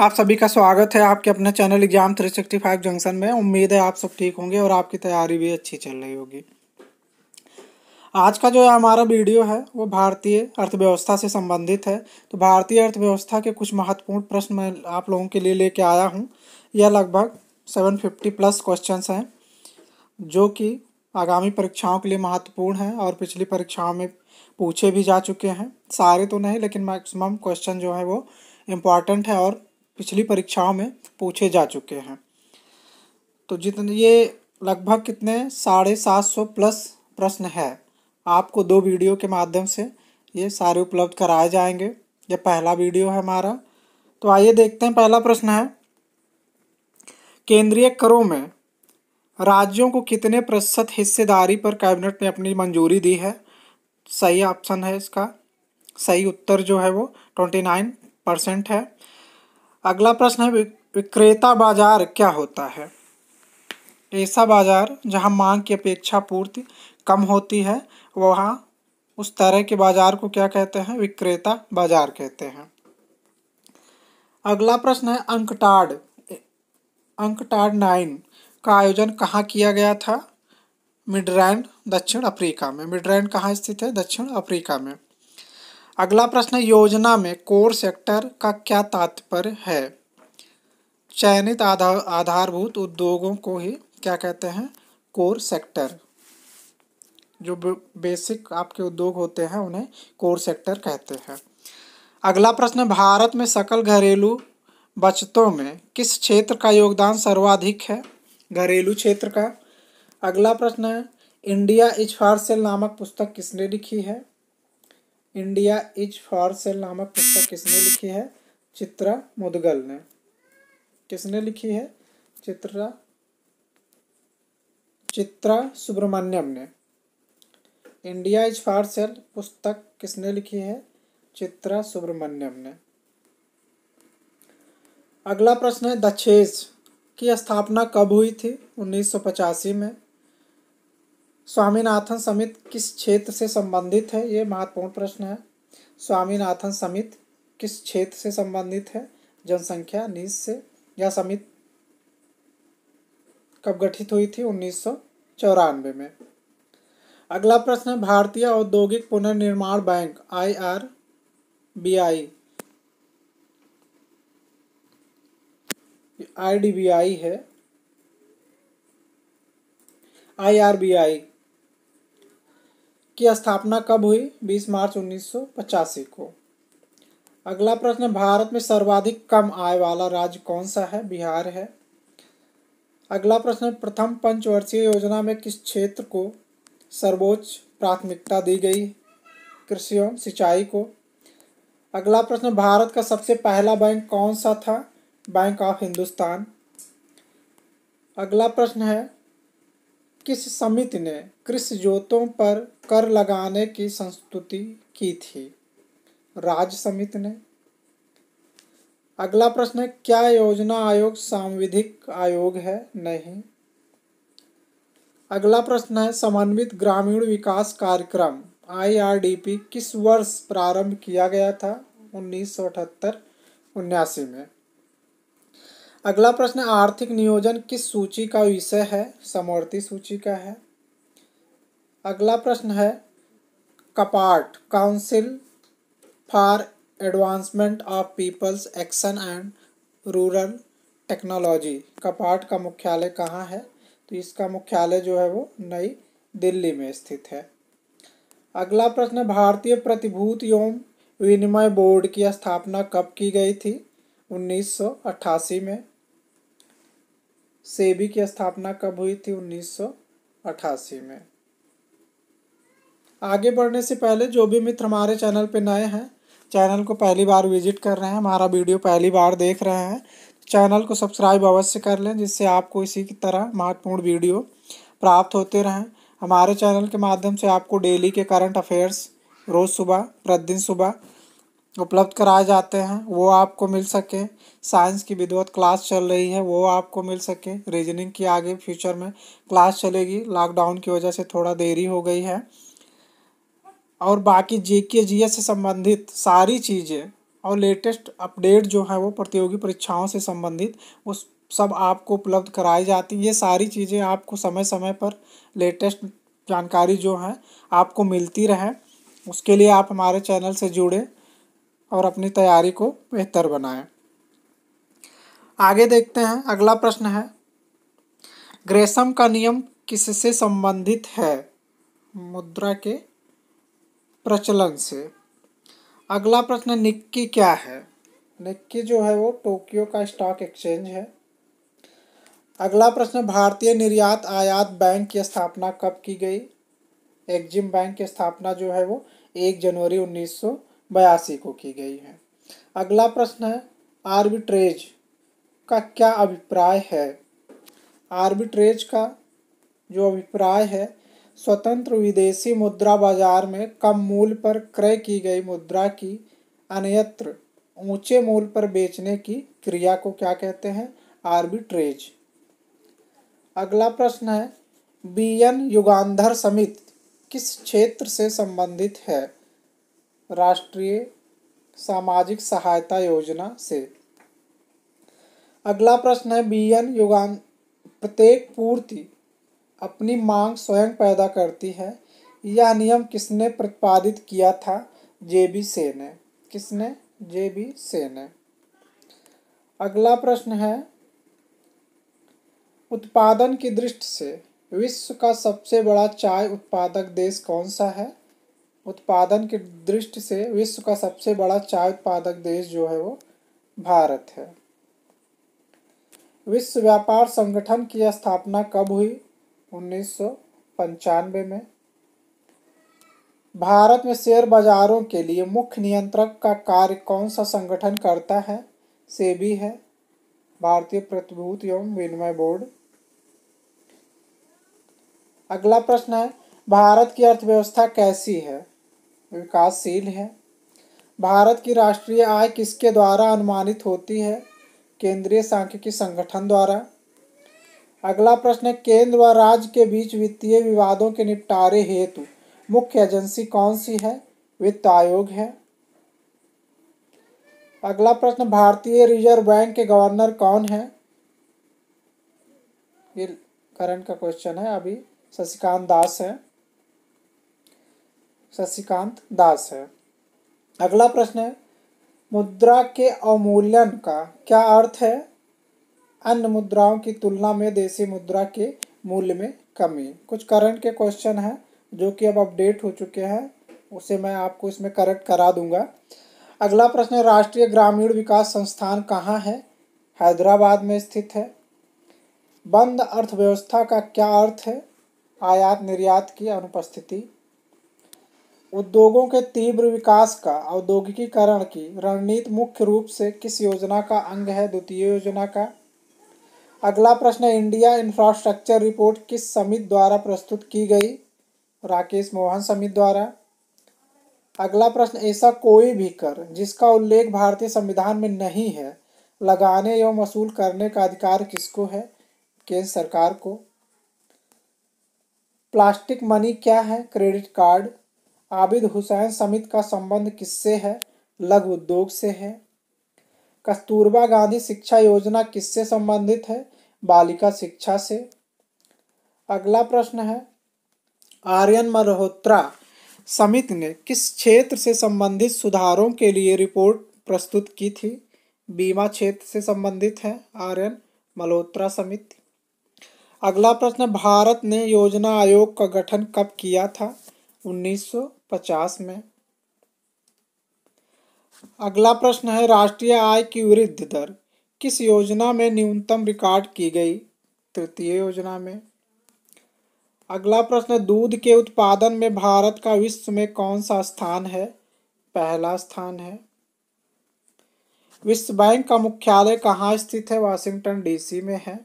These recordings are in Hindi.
आप सभी का स्वागत है आपके अपने चैनल एग्जाम 365 जंक्शन में उम्मीद है आप सब ठीक होंगे और आपकी तैयारी भी अच्छी चल रही होगी आज का जो हमारा वीडियो है वो भारतीय अर्थव्यवस्था से संबंधित है तो भारतीय अर्थव्यवस्था के कुछ महत्वपूर्ण प्रश्न मैं आप लोगों के लिए लेके आया हूँ यह लगभग सेवन प्लस क्वेश्चन हैं जो कि आगामी परीक्षाओं के लिए महत्वपूर्ण हैं और पिछली परीक्षाओं में पूछे भी जा चुके हैं सारे तो नहीं लेकिन मैक्सिमम क्वेश्चन जो है वो इम्पॉर्टेंट है और पिछली परीक्षाओं में पूछे जा चुके हैं तो जितने ये लगभग कितने साढ़े सात सौ प्लस प्रश्न है आपको दो वीडियो के माध्यम से ये सारे उपलब्ध कराए जाएंगे ये पहला वीडियो है हमारा तो आइए देखते हैं पहला प्रश्न है केंद्रीय करों में राज्यों को कितने प्रतिशत हिस्सेदारी पर कैबिनेट ने अपनी मंजूरी दी है सही ऑप्शन है इसका सही उत्तर जो है वो ट्वेंटी नाइन परसेंट है अगला प्रश्न है विक्रेता बाजार क्या होता है ऐसा बाजार जहां मांग की अपेक्षा पूर्ति कम होती है वहां उस तरह के बाजार को क्या कहते हैं विक्रेता बाजार कहते हैं अगला प्रश्न है अंकटाड अंकटाड नाइन का आयोजन कहाँ किया गया था मिडरैंड दक्षिण अफ्रीका में मिडरैंड कहाँ स्थित है दक्षिण अफ्रीका में अगला प्रश्न योजना में कोर सेक्टर का क्या तात्पर्य है चयनित आधार आधारभूत उद्योगों को ही क्या कहते हैं कोर सेक्टर जो बेसिक आपके उद्योग होते हैं उन्हें कोर सेक्टर कहते हैं अगला प्रश्न भारत में सकल घरेलू बचतों में किस क्षेत्र का योगदान सर्वाधिक है घरेलू क्षेत्र का अगला प्रश्न है इंडिया इज फार सेल नामक पुस्तक किसने लिखी है इंडिया इज फॉर सेल नामक पुस्तक किसने लिखी है चित्रा मुदगल ने किसने लिखी है चित्रा चित्रा सुब्रमण्यम ने इंडिया इज फॉर सेल पुस्तक किसने लिखी है चित्रा सुब्रमण्यम ने अगला प्रश्न है दक्षेज की स्थापना कब हुई थी उन्नीस में स्वामीनाथन समित किस क्षेत्र से संबंधित है ये महत्वपूर्ण प्रश्न है स्वामीनाथन समित किस क्षेत्र से संबंधित है जनसंख्या नीस से या समित कब गठित हुई थी उन्नीस चौरानवे में अगला प्रश्न है भारतीय औद्योगिक पुनर्निर्माण bank I R B I I D B I है आई आर बी आई की स्थापना कब हुई 20 मार्च उन्नीस को अगला प्रश्न भारत में सर्वाधिक कम आय वाला राज्य कौन सा है बिहार है अगला प्रश्न प्रथम पंचवर्षीय योजना में किस क्षेत्र को सर्वोच्च प्राथमिकता दी गई कृषि एवं सिंचाई को अगला प्रश्न भारत का सबसे पहला बैंक कौन सा था बैंक ऑफ हिंदुस्तान अगला प्रश्न है किस समिति ने कृषि जोतों पर कर लगाने की संस्तुति की थी राज्य समिति ने अगला प्रश्न है क्या योजना आयोग सांविधिक आयोग है नहीं अगला प्रश्न है समन्वित ग्रामीण विकास कार्यक्रम आईआरडीपी किस वर्ष प्रारंभ किया गया था उन्नीस सौ अठहत्तर उन्यासी में अगला प्रश्न आर्थिक नियोजन किस सूची का विषय है समवर्ती सूची का है अगला प्रश्न है CAPART council for advancement of people's action and rural technology CAPART का मुख्यालय कहाँ है तो इसका मुख्यालय जो है वो नई दिल्ली में स्थित है अगला प्रश्न भारतीय प्रतिभूति एवं विनिमय बोर्ड की स्थापना कब की गई थी 1988 में सेबी की स्थापना कब हुई थी 1988 में आगे बढ़ने से पहले जो भी मित्र हमारे चैनल पर नए हैं चैनल को पहली बार विजिट कर रहे हैं हमारा वीडियो पहली बार देख रहे हैं चैनल को सब्सक्राइब अवश्य कर लें जिससे आपको इसी की तरह महत्वपूर्ण वीडियो प्राप्त होते रहें हमारे चैनल के माध्यम से आपको डेली के करंट अफेयर्स रोज़ सुबह प्रतिदिन सुबह उपलब्ध कराए जाते हैं वो आपको मिल सके साइंस की विधिवत क्लास चल रही है वो आपको मिल सके रीजनिंग की आगे फ्यूचर में क्लास चलेगी लॉकडाउन की वजह से थोड़ा देरी हो गई है और बाकी जे के जी एस से संबंधित सारी चीज़ें और लेटेस्ट अपडेट जो है वो प्रतियोगी परीक्षाओं से संबंधित वो सब आपको उपलब्ध कराई जाती ये सारी चीज़ें आपको समय समय पर लेटेस्ट जानकारी जो है आपको मिलती रहे उसके लिए आप हमारे चैनल से जुड़े और अपनी तैयारी को बेहतर बनाएं आगे देखते हैं अगला प्रश्न है ग्रेसम का नियम किससे संबंधित है मुद्रा के प्रचलन से अगला प्रश्न निक्की क्या है निक्की जो है वो टोक्यो का स्टॉक एक्सचेंज है अगला प्रश्न भारतीय निर्यात आयात बैंक की स्थापना कब की गई एक्जिम बैंक की स्थापना जो है वो एक जनवरी उन्नीस सौ बयासी को की गई है अगला प्रश्न है आर्बिट्रेज का क्या अभिप्राय है आर्बिट्रेज का जो अभिप्राय है स्वतंत्र विदेशी मुद्रा बाजार में कम मूल्य पर क्रय की गई मुद्रा की अन्यत्र ऊंचे मूल्य पर बेचने की क्रिया को क्या कहते हैं आर्बिट्रेज अगला प्रश्न है बीएन युगांधर समिति किस क्षेत्र से संबंधित है राष्ट्रीय सामाजिक सहायता योजना से अगला प्रश्न है बीएन युगान प्रत्येक पूर्ति अपनी मांग स्वयं पैदा करती है यह नियम किसने प्रतिपादित किया था जे बी से ने किसने जे बी से ने अगला प्रश्न है उत्पादन की दृष्टि से विश्व का सबसे बड़ा चाय उत्पादक देश कौन सा है उत्पादन की दृष्टि से विश्व का सबसे बड़ा चाय उत्पादक देश जो है वो भारत है विश्व व्यापार संगठन की स्थापना कब हुई उन्नीस में भारत में शेयर बाजारों के लिए मुख्य नियंत्रक का कार्य कौन सा संगठन करता है सेबी है भारतीय प्रतिभूति एवं विनिमय बोर्ड अगला प्रश्न है भारत की अर्थव्यवस्था कैसी है विकासशील है भारत की राष्ट्रीय आय किसके द्वारा अनुमानित होती है केंद्रीय सांख्यिकी संगठन द्वारा अगला प्रश्न केंद्र व राज्य के बीच वित्तीय विवादों के निपटारे हेतु मुख्य एजेंसी कौन सी है वित्त आयोग है अगला प्रश्न भारतीय रिजर्व बैंक के गवर्नर कौन है ये करंट का क्वेश्चन है अभी शशिकांत दास है शशिकांत दास है अगला प्रश्न है मुद्रा के अवमूल्यन का क्या अर्थ है अन्य मुद्राओं की तुलना में देसी मुद्रा के मूल्य में कमी कुछ करंट के क्वेश्चन हैं जो कि अब अपडेट हो चुके हैं उसे मैं आपको इसमें करेक्ट करा दूंगा अगला प्रश्न है राष्ट्रीय ग्रामीण विकास संस्थान कहाँ है हैदराबाद में स्थित है बंद अर्थव्यवस्था का क्या अर्थ है आयात निर्यात की अनुपस्थिति उद्योगों के तीव्र विकास का औद्योगिकीकरण की रणनीति मुख्य रूप से किस योजना का अंग है द्वितीय योजना का अगला प्रश्न इंडिया इंफ्रास्ट्रक्चर रिपोर्ट किस समिति द्वारा प्रस्तुत की गई राकेश मोहन समिति द्वारा अगला प्रश्न ऐसा कोई भी कर जिसका उल्लेख भारतीय संविधान में नहीं है लगाने एवं वसूल करने का अधिकार किसको है केंद्र सरकार को प्लास्टिक मनी क्या है क्रेडिट कार्ड आबिद हुसैन समिति का संबंध किससे है लघु उद्योग से है कस्तूरबा गांधी शिक्षा योजना किससे संबंधित है बालिका शिक्षा से अगला प्रश्न है आर्यन मल्होत्रा समित ने किस क्षेत्र से संबंधित सुधारों के लिए रिपोर्ट प्रस्तुत की थी बीमा क्षेत्र से संबंधित है आर्यन मल्होत्रा समिति अगला प्रश्न भारत ने योजना आयोग का गठन कब किया था उन्नीस पचास में अगला प्रश्न है राष्ट्रीय आय की वृद्धि दर किस योजना में न्यूनतम रिकॉर्ड की गई तृतीय योजना में अगला प्रश्न दूध के उत्पादन में भारत का विश्व में कौन सा स्थान है पहला स्थान है विश्व बैंक का मुख्यालय कहाँ स्थित है वाशिंगटन डीसी में है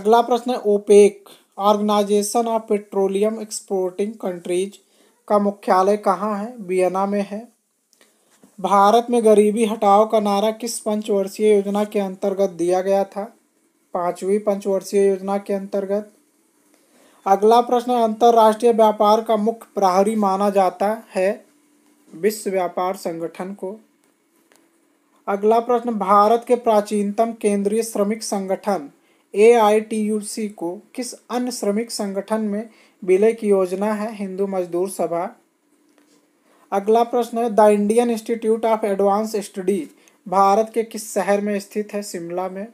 अगला प्रश्न OPEC organisation of petroleum exporting countries का मुख्यालय कहाँ है वियना में है भारत में गरीबी हटाओ का नारा किस पंचवर्षीय योजना के अंतर्गत दिया गया था पांचवी पंचवर्षीय योजना के अंतर्गत अगला प्रश्न अंतर्राष्ट्रीय व्यापार का मुख्य प्रहरी माना जाता है विश्व व्यापार संगठन को अगला प्रश्न भारत के प्राचीनतम केंद्रीय श्रमिक संगठन ए को किस अन्य श्रमिक संगठन में विलय की योजना है हिंदू मजदूर सभा अगला प्रश्न है the Indian institute of advance study Bharat के किस शहर में स्थित है शिमला में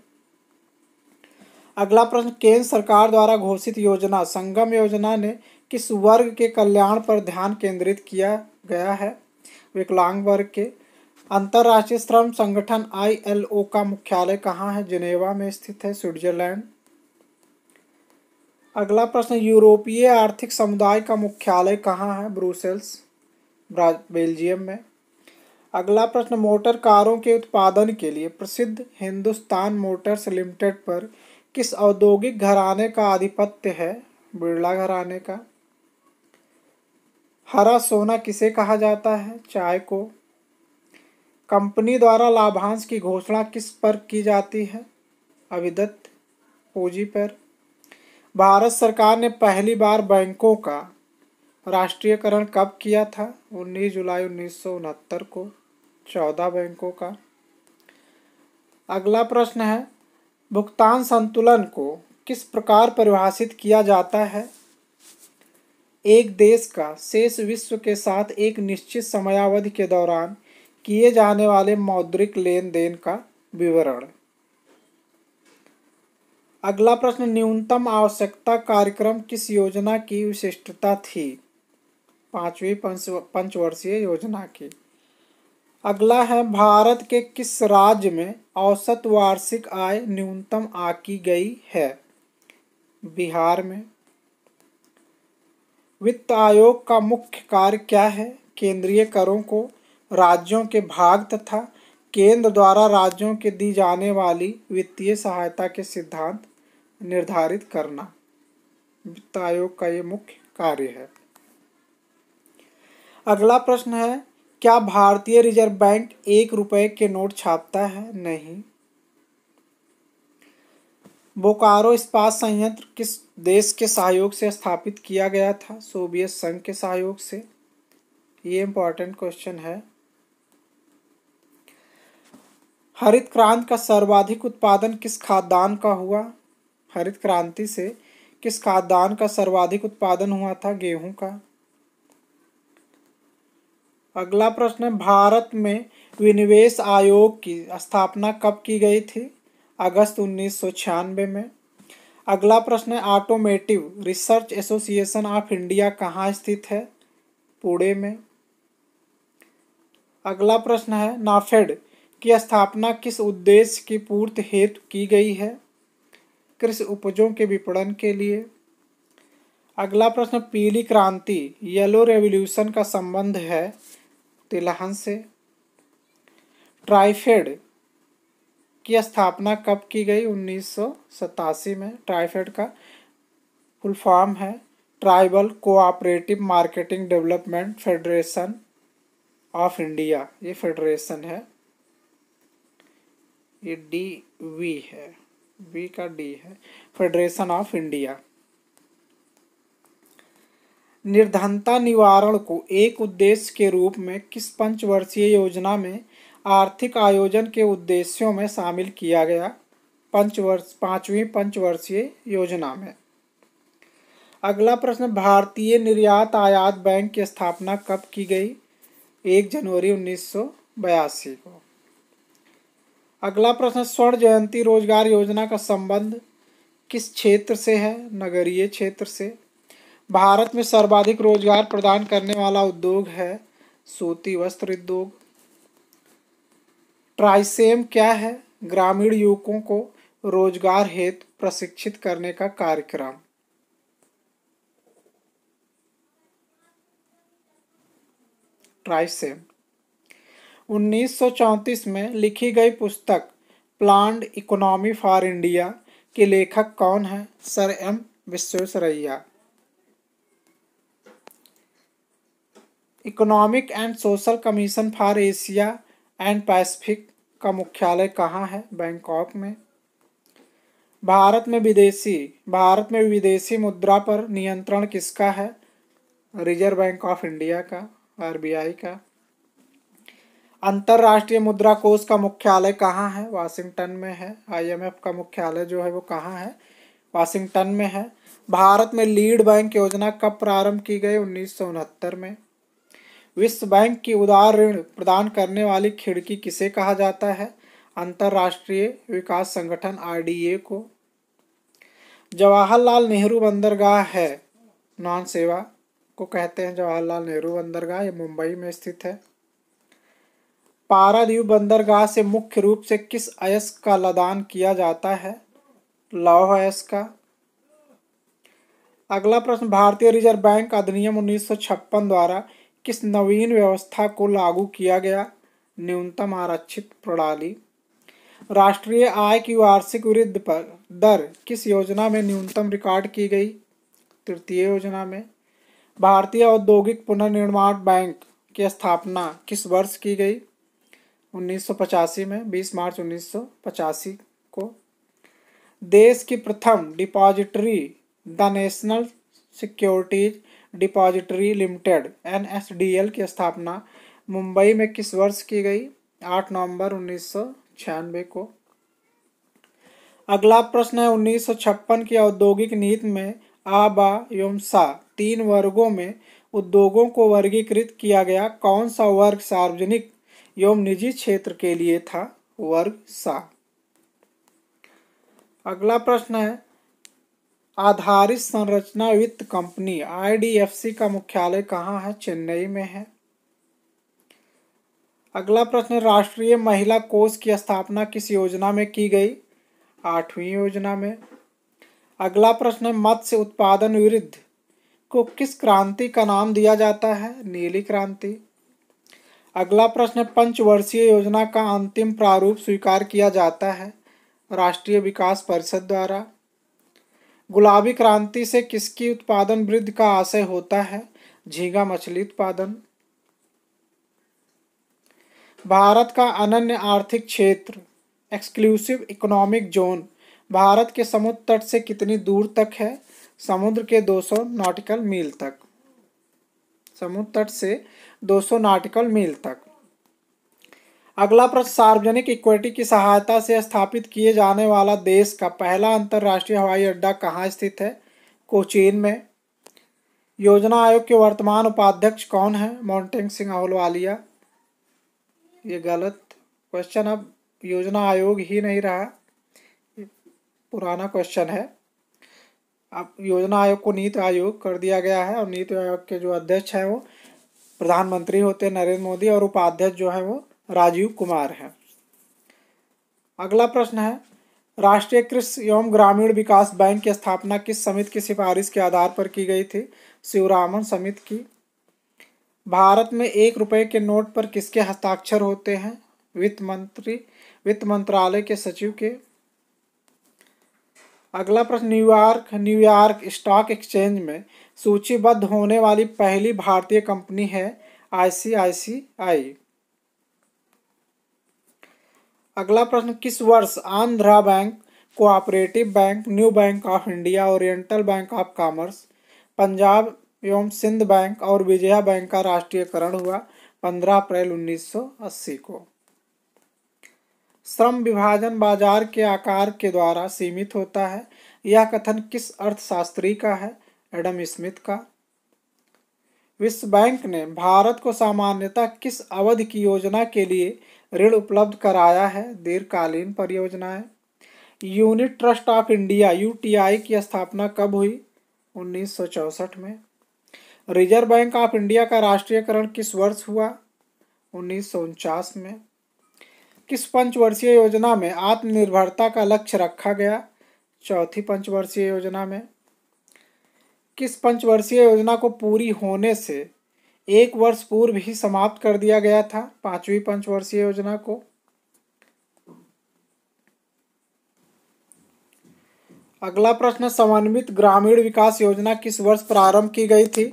अगला प्रश्न केंद्र सरकार द्वारा घोषित योजना संगम योजना ने किस वर्ग के कल्याण पर ध्यान केंद्रित किया गया है विकलांग वर्ग के अंतर्राष्ट्रीय श्रम संगठन आईएलओ का मुख्यालय कहाँ है जिनेवा में स्थित है स्विट्जरलैंड अगला प्रश्न यूरोपीय आर्थिक समुदाय का मुख्यालय कहाँ है ब्रूसेल्स बेल्जियम में अगला प्रश्न मोटर कारों के उत्पादन के लिए प्रसिद्ध हिंदुस्तान मोटर्स लिमिटेड पर किस औद्योगिक घराने का आधिपत्य है बिरला घराने का हरा सोना किसे कहा जाता है चाय को कंपनी द्वारा लाभांश की घोषणा किस पर की जाती है अविदत्त पूजी पर भारत सरकार ने पहली बार बैंकों का राष्ट्रीयकरण कब किया था 19 जुलाई उन्नीस को 14 बैंकों का अगला प्रश्न है भुगतान संतुलन को किस प्रकार परिभाषित किया जाता है एक देश का शेष विश्व के साथ एक निश्चित समयावधि के दौरान किए जाने वाले मौद्रिक लेन देन का विवरण अगला प्रश्न न्यूनतम आवश्यकता कार्यक्रम किस योजना की विशिष्टता थी पांचवी पंच पंचवर्षीय योजना की अगला है भारत के किस राज्य में औसत वार्षिक आय न्यूनतम आकी गई है बिहार में वित्त आयोग का मुख्य कार्य क्या है केंद्रीय करों को राज्यों के भाग तथा केंद्र द्वारा राज्यों के दी जाने वाली वित्तीय सहायता के सिद्धांत निर्धारित करना वित्त आयोग का ये मुख्य कार्य है अगला प्रश्न है क्या भारतीय रिजर्व बैंक एक रुपए के नोट छापता है नहीं बोकारो इस्पात संयंत्र किस देश के सहयोग से स्थापित किया गया था सोवियत संघ के सहयोग से ये इम्पोर्टेंट क्वेश्चन है हरित क्रांति का सर्वाधिक उत्पादन किस खाद्यान्न का हुआ हरित क्रांति से किस खाद्यान्न का सर्वाधिक उत्पादन हुआ था गेहूं का अगला प्रश्न भारत में विनिवेश आयोग की स्थापना कब की गई थी अगस्त उन्नीस में अगला प्रश्न है automotive research association of India कहाँ स्थित है पुणे में अगला प्रश्न है नाफेड की स्थापना किस उद्देश्य की पूर्ति हेतु की गई है कृषि उपजों के विपणन के लिए अगला प्रश्न पीली क्रांति येलो रेवोल्यूशन का संबंध है तिलहन से ट्राइफेड की स्थापना कब की गई उन्नीस में ट्राइफेड का फुल फॉर्म है tribal cooperative marketing development federation of India ये फेडरेशन है ये डी वी है बी का डी है फेडरेशन ऑफ इंडिया निर्धनता निवारण को एक उद्देश्य के रूप में किस पंचवर्षीय योजना में आर्थिक आयोजन के उद्देश्यों में शामिल किया गया पंचवर्ष पांचवी पंचवर्षीय योजना में अगला प्रश्न भारतीय निर्यात आयात बैंक की स्थापना कब की गई एक जनवरी उन्नीस को अगला प्रश्न स्वर्ण जयंती रोजगार योजना का संबंध किस क्षेत्र से है नगरीय क्षेत्र से भारत में सर्वाधिक रोजगार प्रदान करने वाला उद्योग है सूती वस्त्र उद्योग ट्राइसेम क्या है ग्रामीण युवकों को रोजगार हेतु प्रशिक्षित करने का कार्यक्रम ट्राइसेम 1934 में लिखी गई पुस्तक प्लान्ड इकोनॉमी फॉर इंडिया के लेखक कौन हैं sir M Visvesvaraya economic and social commission for Asia and Pacific का मुख्यालय कहाँ है बैंकॉक में भारत में विदेशी भारत में विदेशी मुद्रा पर नियंत्रण किसका है रिजर्व बैंक ऑफ इंडिया का आरबीआई का अंतर्राष्ट्रीय मुद्रा कोष का मुख्यालय कहाँ है वाशिंगटन में है आईएमएफ का मुख्यालय जो है वो कहाँ है वाशिंगटन में है भारत में लीड बैंक योजना कब प्रारंभ की गई उन्नीस में विश्व बैंक की उदार ऋण प्रदान करने वाली खिड़की किसे कहा जाता है अंतर्राष्ट्रीय विकास संगठन आरडीए को जवाहरलाल नेहरू बंदरगाह है नॉन सेवा को कहते हैं जवाहरलाल नेहरू बंदरगाह ये मुंबई में स्थित है पारादीव बंदरगाह से मुख्य रूप से किस अयस्क का लदान किया जाता है लौह अयस्क का अगला प्रश्न भारतीय रिजर्व बैंक अधिनियम उन्नीस द्वारा किस नवीन व्यवस्था को लागू किया गया न्यूनतम आरक्षित प्रणाली राष्ट्रीय आय की वार्षिक वृद्धि पर दर किस योजना में न्यूनतम रिकॉर्ड की गई तृतीय योजना में भारतीय औद्योगिक पुनर्निर्माण बैंक की स्थापना किस वर्ष की गई 1985 में 20 मार्च 1985 को देश की प्रथम depository the national securities depository limited N की स्थापना मुंबई में किस वर्ष की गई 8 नवंबर उन्नीस को अगला प्रश्न है उन्नीस की औद्योगिक नीति में आ बा एवं सा तीन वर्गों में उद्योगों को वर्गीकृत किया गया कौन सा वर्ग सार्वजनिक एवं निजी क्षेत्र के लिए था वर्ग सा अगला प्रश्न है आधारित संरचना वित्त कंपनी आईडीएफसी का मुख्यालय कहाँ है चेन्नई में है अगला प्रश्न राष्ट्रीय महिला कोष की स्थापना किस योजना में की गई आठवीं योजना में अगला प्रश्न मत्स्य उत्पादन वृद्ध को किस क्रांति का नाम दिया जाता है नीली क्रांति अगला प्रश्न है पंचवर्षीय योजना का अंतिम प्रारूप स्वीकार किया जाता है राष्ट्रीय विकास परिषद द्वारा गुलाबी क्रांति से किसकी उत्पादन वृद्धि का आशय होता है झींगा मछली उत्पादन भारत का अनन्य आर्थिक क्षेत्र एक्सक्लूसिव इकोनॉमिक जोन भारत के समुद्र तट से कितनी दूर तक है समुद्र के 200 नॉटिकल मील तक समुद्र तट से 200 नाटिकल मील तक अगला प्रश्न सार्वजनिक इक्विटी की सहायता से स्थापित किए जाने वाला देश का पहला अंतर्राष्ट्रीय हवाई अड्डा कहाँ स्थित है कोचीन में योजना आयोग के वर्तमान उपाध्यक्ष कौन है मोन्टेंग सिंह अहलवालिया ये गलत क्वेश्चन अब योजना आयोग ही नहीं रहा पुराना क्वेश्चन है अब योजना आयोग को नीति आयोग कर दिया गया है और नीति आयोग के जो अध्यक्ष हैं वो प्रधानमंत्री होते नरेंद्र मोदी और उपाध्यक्ष जो है वो राजीव कुमार हैं अगला प्रश्न है राष्ट्रीय कृषि एवं ग्रामीण विकास बैंक की स्थापना किस समिति की सिफारिश के आधार पर की गई थी शिवरामन समिति की भारत में एक रुपये के नोट पर किसके हस्ताक्षर होते हैं वित्त मंत्री वित्त मंत्रालय के सचिव के अगला प्रश्न न्यूयॉर्क न्यूयॉर्क स्टॉक एक्सचेंज में सूचीबद्ध होने वाली पहली भारतीय कंपनी है आईसीआईसीआई अगला प्रश्न किस वर्ष Andhra bank cooperative bank new bank of India oriental bank of commerce Punjab एवं सिंध बैंक और विजया बैंक का राष्ट्रीयकरण हुआ पंद्रह अप्रैल उन्नीस को श्रम विभाजन बाजार के आकार के द्वारा सीमित होता है यह कथन किस अर्थशास्त्री का है एडम स्मिथ का विश्व बैंक ने भारत को सामान्यतः किस अवधि की योजना के लिए ऋण उपलब्ध कराया है दीर्घकालीन परियोजनाएं unit trust of India UTI की स्थापना कब हुई 1964 में रिजर्व बैंक ऑफ इंडिया का राष्ट्रीयकरण किस वर्ष हुआ उन्नीस में किस पंचवर्षीय योजना में आत्मनिर्भरता का लक्ष्य रखा गया चौथी पंचवर्षीय योजना में किस पंचवर्षीय योजना को पूरी होने से एक वर्ष पूर्व ही समाप्त कर दिया गया था पांचवी पंचवर्षीय योजना को अगला प्रश्न समन्वित ग्रामीण विकास योजना किस वर्ष प्रारंभ की गई थी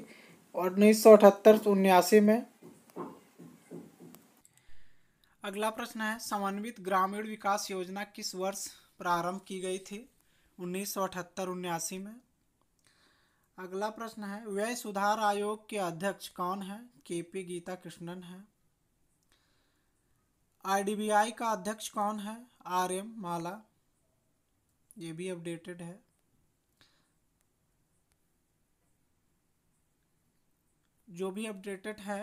उन्नीस सौ अठहत्तर उन्यासी में अगला प्रश्न है समन्वित ग्रामीण विकास योजना किस वर्ष प्रारंभ की गई थी उन्नीस सौ अठहत्तर उन्यासी में अगला प्रश्न है व्यय सुधार आयोग के अध्यक्ष कौन है के पी गीता कृष्णन है आईडीबीआई का अध्यक्ष कौन है आर एम माला ये भी अपडेटेड है जो भी अपडेटेड है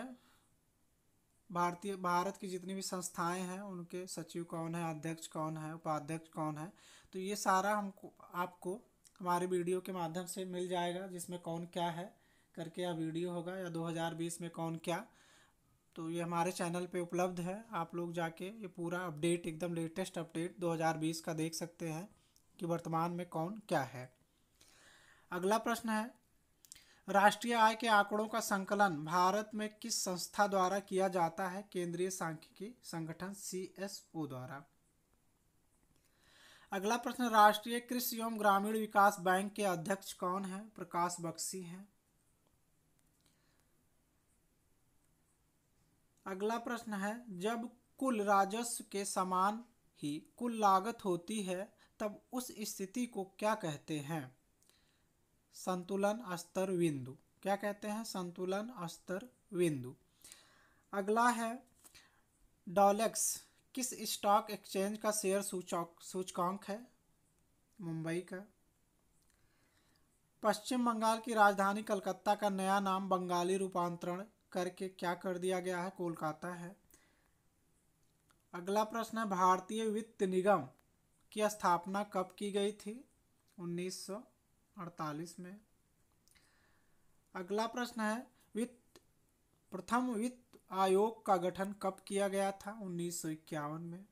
भारतीय भारत की जितनी भी संस्थाएं हैं उनके सचिव कौन है अध्यक्ष कौन है उपाध्यक्ष कौन है तो ये सारा हमको आपको हमारे वीडियो के माध्यम से मिल जाएगा जिसमें कौन क्या है करके या वीडियो होगा या 2020 में कौन क्या तो ये हमारे चैनल पे उपलब्ध है आप लोग जाके ये पूरा अपडेट एकदम लेटेस्ट अपडेट 2020 का देख सकते हैं कि वर्तमान में कौन क्या है अगला प्रश्न है राष्ट्रीय आय के आंकड़ों का संकलन भारत में किस संस्था द्वारा किया जाता है केंद्रीय सांख्यिकी संगठन सी द्वारा अगला प्रश्न राष्ट्रीय कृषि एवं ग्रामीण विकास बैंक के अध्यक्ष कौन है प्रकाश बक्सी हैं अगला प्रश्न है जब कुल राजस्व के समान ही कुल लागत होती है तब उस स्थिति को क्या कहते हैं संतुलन स्तर बिंदु क्या कहते हैं संतुलन स्तर बिंदु अगला है डॉलेक्स किस स्टॉक एक्सचेंज का शेयर सूचक सूचकांक है मुंबई का पश्चिम बंगाल की राजधानी कलकत्ता का नया नाम बंगाली रूपांतरण करके क्या कर दिया गया है कोलकाता है अगला प्रश्न है भारतीय वित्त निगम की स्थापना कब की गई थी उन्नीस अड़तालीस में अगला प्रश्न है वित्त प्रथम वित्त आयोग का गठन कब किया गया था उन्नीस में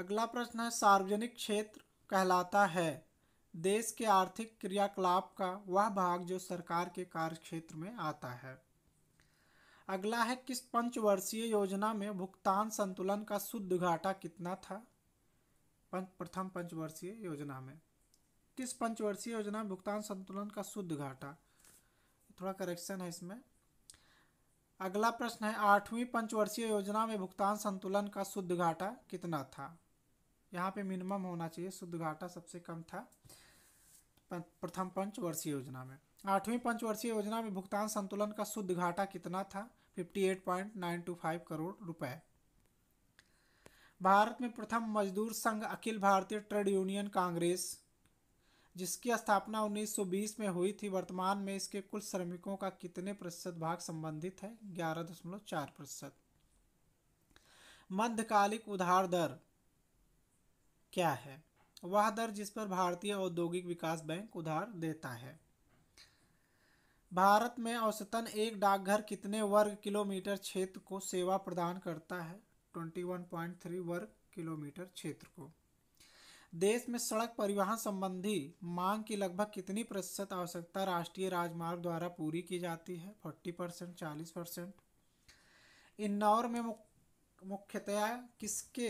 अगला प्रश्न है सार्वजनिक क्षेत्र कहलाता है देश के आर्थिक क्रियाकलाप का वह भाग जो सरकार के कार्यक्षेत्र में आता है अगला है किस पंचवर्षीय योजना में भुगतान संतुलन का शुद्ध घाटा कितना था प्रथम पंचवर्षीय योजना में किस पंचवर्षीय योजना भुगतान संतुलन का शुद्ध घाटा थोड़ा करेक्शन है इसमें अगला प्रश्न है आठवीं पंचवर्षीय योजना में भुगतान संतुलन का शुद्ध घाटा कितना था यहाँ पे मिनिमम होना चाहिए शुद्ध घाटा सबसे कम था प्रथम पंचवर्षीय योजना में आठवीं पंचवर्षीय योजना में भुगतान संतुलन का शुद्ध घाटा कितना था 58.925 करोड़ रुपए भारत में प्रथम मजदूर संघ अखिल भारतीय ट्रेड यूनियन कांग्रेस जिसकी स्थापना 1920 में हुई थी वर्तमान में इसके कुल श्रमिकों का कितने प्रतिशत भाग संबंधित है ग्यारह दशमलव चार प्रतिशत मध्यकालिक उधार दर क्या है वह दर जिस पर भारतीय औद्योगिक विकास बैंक उधार देता है भारत में औसतन एक डाकघर कितने वर्ग किलोमीटर क्षेत्र को सेवा प्रदान करता है 21.3 वर्ग किलोमीटर क्षेत्र को देश में सड़क परिवहन संबंधी मांग की लगभग कितनी प्रतिशत आवश्यकता राष्ट्रीय राजमार्ग द्वारा पूरी की जाती है फोर्टी परसेंट चालीस परसेंट इंदौर में मुख्यतया किसके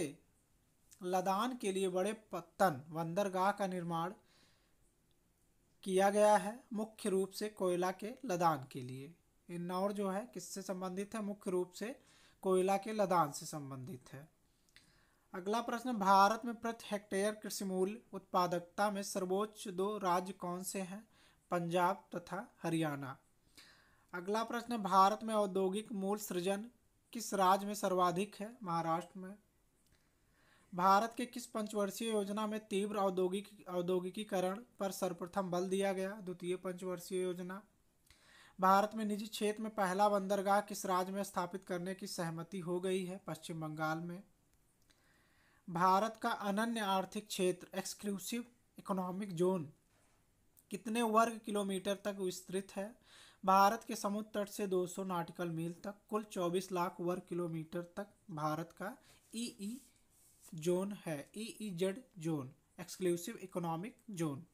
लदान के लिए बड़े पत्तन बंदरगाह का निर्माण किया गया है मुख्य रूप से कोयला के लदान के लिए इंदौर जो है किससे संबंधित है मुख्य रूप से कोयला के लदान से संबंधित है अगला प्रश्न भारत में प्रति हेक्टेयर कृषि मूल्य उत्पादकता में सर्वोच्च दो राज्य कौन से हैं पंजाब तथा हरियाणा अगला प्रश्न भारत में औद्योगिक मूल सृजन किस राज्य में सर्वाधिक है महाराष्ट्र में भारत के किस पंचवर्षीय योजना में तीव्र औद्योगिक औद्योगिकीकरण पर सर्वप्रथम बल दिया गया द्वितीय पंचवर्षीय योजना भारत में निजी क्षेत्र में पहला बंदरगाह किस राज्य में स्थापित करने की सहमति हो गई है पश्चिम बंगाल में भारत का अनन्य आर्थिक क्षेत्र एक्सक्लूसिव इकोनॉमिक जोन कितने वर्ग किलोमीटर तक विस्तृत है भारत के समुद्र तट से 200 नाटिकल मील तक कुल 24 लाख वर्ग किलोमीटर तक भारत का ई e जोन e है E E Z zone exclusive economic zone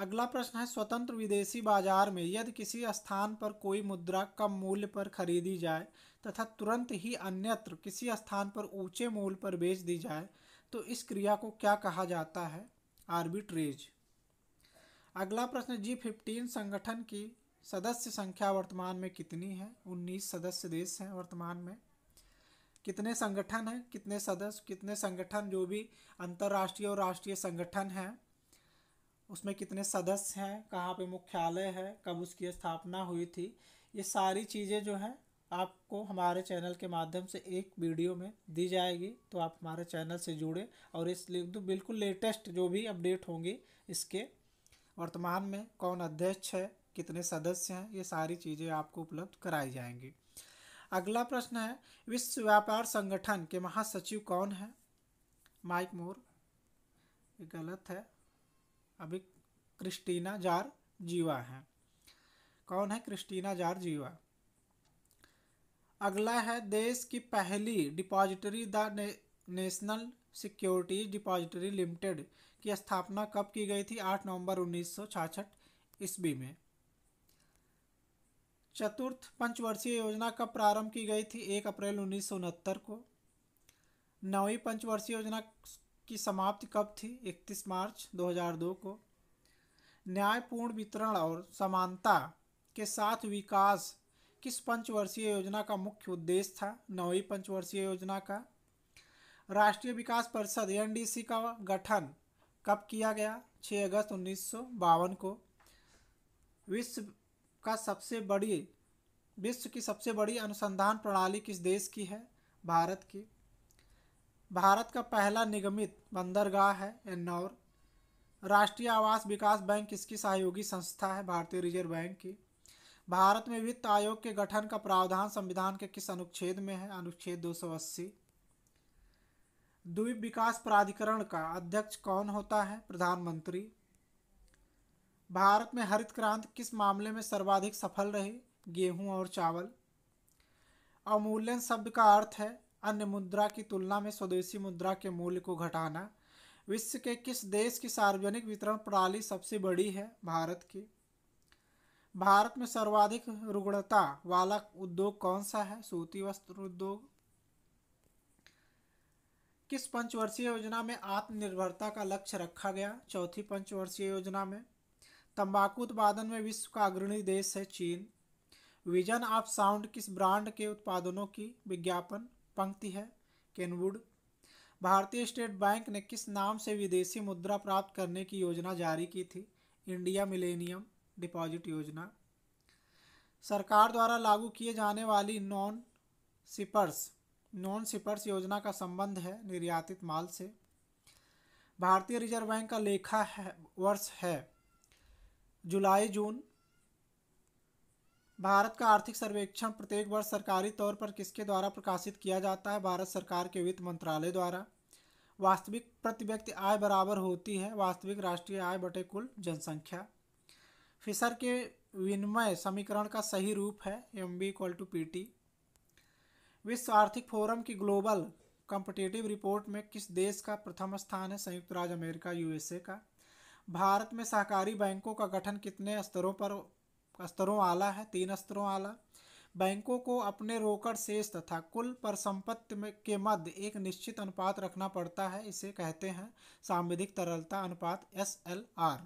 अगला प्रश्न है स्वतंत्र विदेशी बाजार में यदि किसी स्थान पर कोई मुद्रा कम मूल्य पर खरीदी जाए तथा तुरंत ही अन्यत्र किसी स्थान पर ऊंचे मूल्य पर बेच दी जाए तो इस क्रिया को क्या कहा जाता है आर्बिट्रेज अगला प्रश्न जी फिफ्टीन संगठन की सदस्य संख्या वर्तमान में कितनी है उन्नीस सदस्य देश हैं वर्तमान में कितने संगठन हैं कितने सदस्य कितने संगठन जो भी अंतर्राष्ट्रीय और राष्ट्रीय संगठन हैं उसमें कितने सदस्य हैं कहाँ पे मुख्यालय है कब उसकी स्थापना हुई थी ये सारी चीज़ें जो हैं आपको हमारे चैनल के माध्यम से एक वीडियो में दी जाएगी तो आप हमारे चैनल से जुड़े और इस तो बिल्कुल लेटेस्ट जो भी अपडेट होंगी इसके वर्तमान में कौन अध्यक्ष है कितने सदस्य हैं ये सारी चीज़ें आपको उपलब्ध कराई जाएंगी अगला प्रश्न है विश्व व्यापार संगठन के महासचिव कौन है माइक मोर ये गलत है अभी क्रिस्टीना जार जीवा है कौन है क्रिस्टीना जार जीवा अगला है देश की पहली depository the national securities depository limited की स्थापना कब की गई थी 8 नवंबर उन्नीस ईस्वी में चतुर्थ पंचवर्षीय योजना कब प्रारंभ की गई थी 1 अप्रैल उन्नीस को नौवीं पंचवर्षीय योजना की समाप्ति कब थी 31 मार्च 2002 को न्यायपूर्ण वितरण और समानता के साथ विकास किस पंचवर्षीय योजना का मुख्य उद्देश्य था नौवीं पंचवर्षीय योजना का राष्ट्रीय विकास परिषद एन का गठन कब किया गया 6 अगस्त उन्नीस को विश्व का सबसे बड़ी विश्व की सबसे बड़ी अनुसंधान प्रणाली किस देश की है भारत की भारत का पहला निगमित बंदरगाह है एन्नौर राष्ट्रीय आवास विकास बैंक इसकी सहयोगी संस्था है भारतीय रिजर्व बैंक की भारत में वित्त आयोग के गठन का प्रावधान संविधान के किस अनुच्छेद में है अनुच्छेद अस्सी द्वीप विकास प्राधिकरण का अध्यक्ष कौन होता है प्रधानमंत्री भारत में हरित क्रांति किस मामले में सर्वाधिक सफल रही गेहूं और चावल अवमूल्यन शब्द का अर्थ है अन्य मुद्रा की तुलना में स्वदेशी मुद्रा के मूल्य को घटाना विश्व के किस देश की सार्वजनिक वितरण प्रणाली सबसे बड़ी है भारत की भारत में सर्वाधिक रुग्णता वाला उद्योग कौन सा है सूती वस्त्र उद्योग किस पंचवर्षीय योजना में आत्मनिर्भरता का लक्ष्य रखा गया चौथी पंचवर्षीय योजना में तंबाकू उत्पादन में विश्व का अग्रणी देश है चीन विजन ऑफ साउंड किस ब्रांड के उत्पादनों की विज्ञापन पंक्ति है केनवुड भारतीय स्टेट बैंक ने किस नाम से विदेशी मुद्रा प्राप्त करने की योजना जारी की थी इंडिया मिलेनियम डिपॉजिट योजना सरकार द्वारा लागू किए जाने वाली नॉन सिपर्स नॉन सिपर्स योजना का संबंध है निर्यातित माल से भारतीय रिजर्व बैंक का लेखा है वर्ष है जुलाई जून भारत का आर्थिक सर्वेक्षण प्रत्येक वर्ष सरकारी तौर पर किसके द्वारा प्रकाशित किया जाता है भारत सरकार के वित्त मंत्रालय द्वारा वास्तविक प्रति व्यक्ति आय बराबर होती है वास्तविक राष्ट्रीय आय बटे कुल जनसंख्या फिशर के विनिमय समीकरण का सही रूप है M B equal to P T विश्व आर्थिक फोरम की ग्लोबल कॉम्पिटेटिव रिपोर्ट में किस देश का प्रथम स्थान है संयुक्त राज्य अमेरिका यूएसए का भारत में सहकारी बैंकों का गठन कितने स्तरों पर स्तरों आला है तीन स्तरों आला बैंकों को अपने रोकड़ शेष तथा कुल पर संपत्ति में के मध्य एक निश्चित अनुपात रखना पड़ता है इसे कहते हैं सांविधिक तरलता अनुपात एस एल आर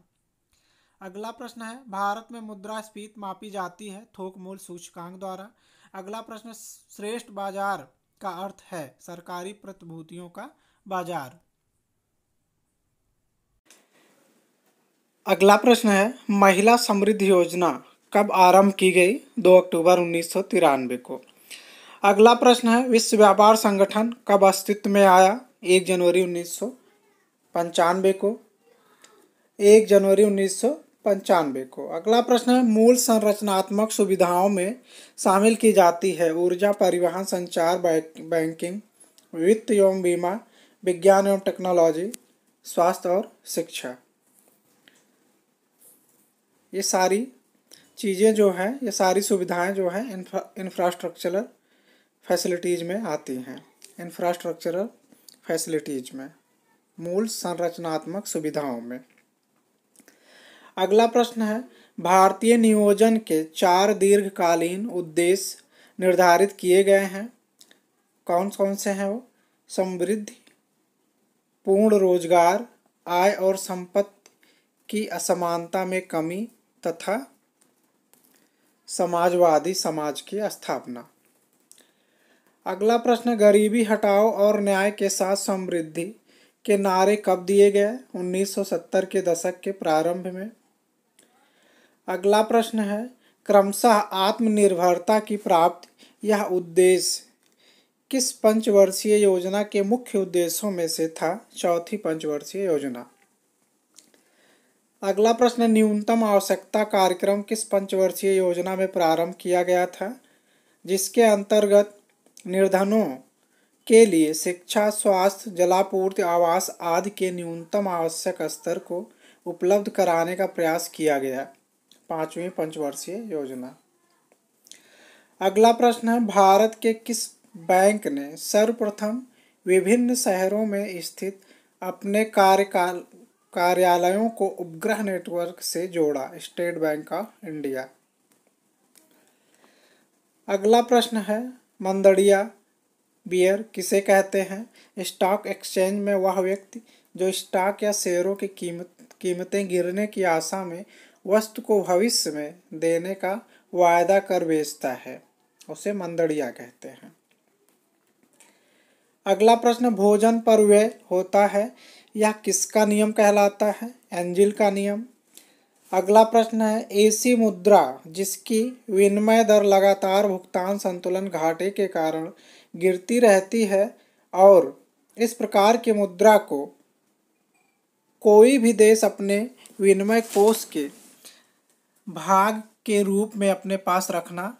अगला प्रश्न है भारत में स्पीत मापी जाती है थोक मूल सूचकांक द्वारा अगला प्रश्न श्रेष्ठ बाजार का अर्थ है सरकारी प्रतिभूतियों का बाजार अगला प्रश्न है महिला समृद्धि योजना कब आरंभ की गई 2 अक्टूबर उन्नीस को अगला प्रश्न है विश्व व्यापार संगठन कब अस्तित्व में आया एक जनवरी उन्नीस को एक जनवरी उन्नीस पंचानवे को अगला प्रश्न है मूल संरचनात्मक सुविधाओं में शामिल की जाती है ऊर्जा परिवहन संचार बैंकिंग वित्त एवं बीमा विज्ञान एवं टेक्नोलॉजी स्वास्थ्य और शिक्षा ये सारी चीज़ें जो हैं ये सारी सुविधाएं जो हैं इन्फ्रा इंफ्रास्ट्रक्चरल फैसिलिटीज़ में आती हैं इंफ्रास्ट्रक्चरल फैसिलिटीज़ में मूल संरचनात्मक सुविधाओं में अगला प्रश्न है भारतीय नियोजन के चार दीर्घकालीन उद्देश्य निर्धारित किए गए हैं कौन कौन से हैं वो समृद्धि पूर्ण रोजगार आय और संपत्ति की असमानता में कमी तथा समाजवादी समाज की स्थापना अगला प्रश्न गरीबी हटाओ और न्याय के साथ समृद्धि के नारे कब दिए गए 1970 के दशक के प्रारंभ में अगला प्रश्न है क्रमशः आत्मनिर्भरता की प्राप्ति यह उद्देश्य किस पंचवर्षीय योजना के मुख्य उद्देश्यों में से था चौथी पंचवर्षीय योजना अगला प्रश्न न्यूनतम आवश्यकता कार्यक्रम किस पंचवर्षीय योजना में प्रारंभ किया गया था जिसके अंतर्गत निर्धनों के लिए शिक्षा स्वास्थ्य जलापूर्ति आवास आदि के न्यूनतम आवश्यक स्तर को उपलब्ध कराने का प्रयास किया गया पांचवी पंचवर्षीय योजना अगला प्रश्न है भारत के किस बैंक ने सर्वप्रथम विभिन्न शहरों में स्थित अपने कार्यकाल कार्यालयों को उपग्रह नेटवर्क से जोड़ा स्टेट बैंक ऑफ इंडिया अगला प्रश्न है मंदड़िया बियर किसे कहते हैं स्टॉक एक्सचेंज में वह व्यक्ति जो स्टॉक या शेयरों की कीमत कीमतें गिरने की आशा में वस्तु को भविष्य में देने का वायदा कर बेचता है उसे मंदड़िया कहते हैं अगला प्रश्न भोजन पर व्यय होता है यह किसका नियम कहलाता है एंजिल का नियम अगला प्रश्न है ऐसी मुद्रा जिसकी विनिमय दर लगातार भुगतान संतुलन घाटे के कारण गिरती रहती है और इस प्रकार की मुद्रा को कोई भी देश अपने विनिमय कोष के भाग के रूप में अपने पास रखना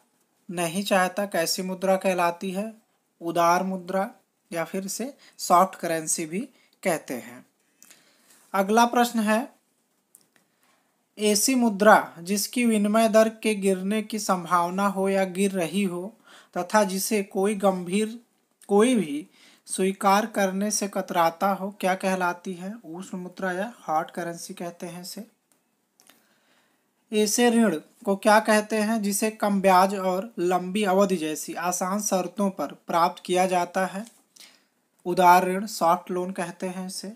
नहीं चाहता कैसी मुद्रा कहलाती है उदार मुद्रा या फिर इसे सॉफ्ट करेंसी भी कहते हैं अगला प्रश्न है ऐसी मुद्रा जिसकी विनिमय दर के गिरने की संभावना हो या गिर रही हो तथा जिसे कोई गंभीर कोई भी स्वीकार करने से कतराता हो क्या कहलाती है उस मुद्रा या हॉट करेंसी कहते हैं इसे ऐसे ऋण को क्या कहते हैं जिसे कम ब्याज और लंबी अवधि जैसी आसान शर्तों पर प्राप्त किया जाता है उदार ऋण सॉफ्ट लोन कहते हैं इसे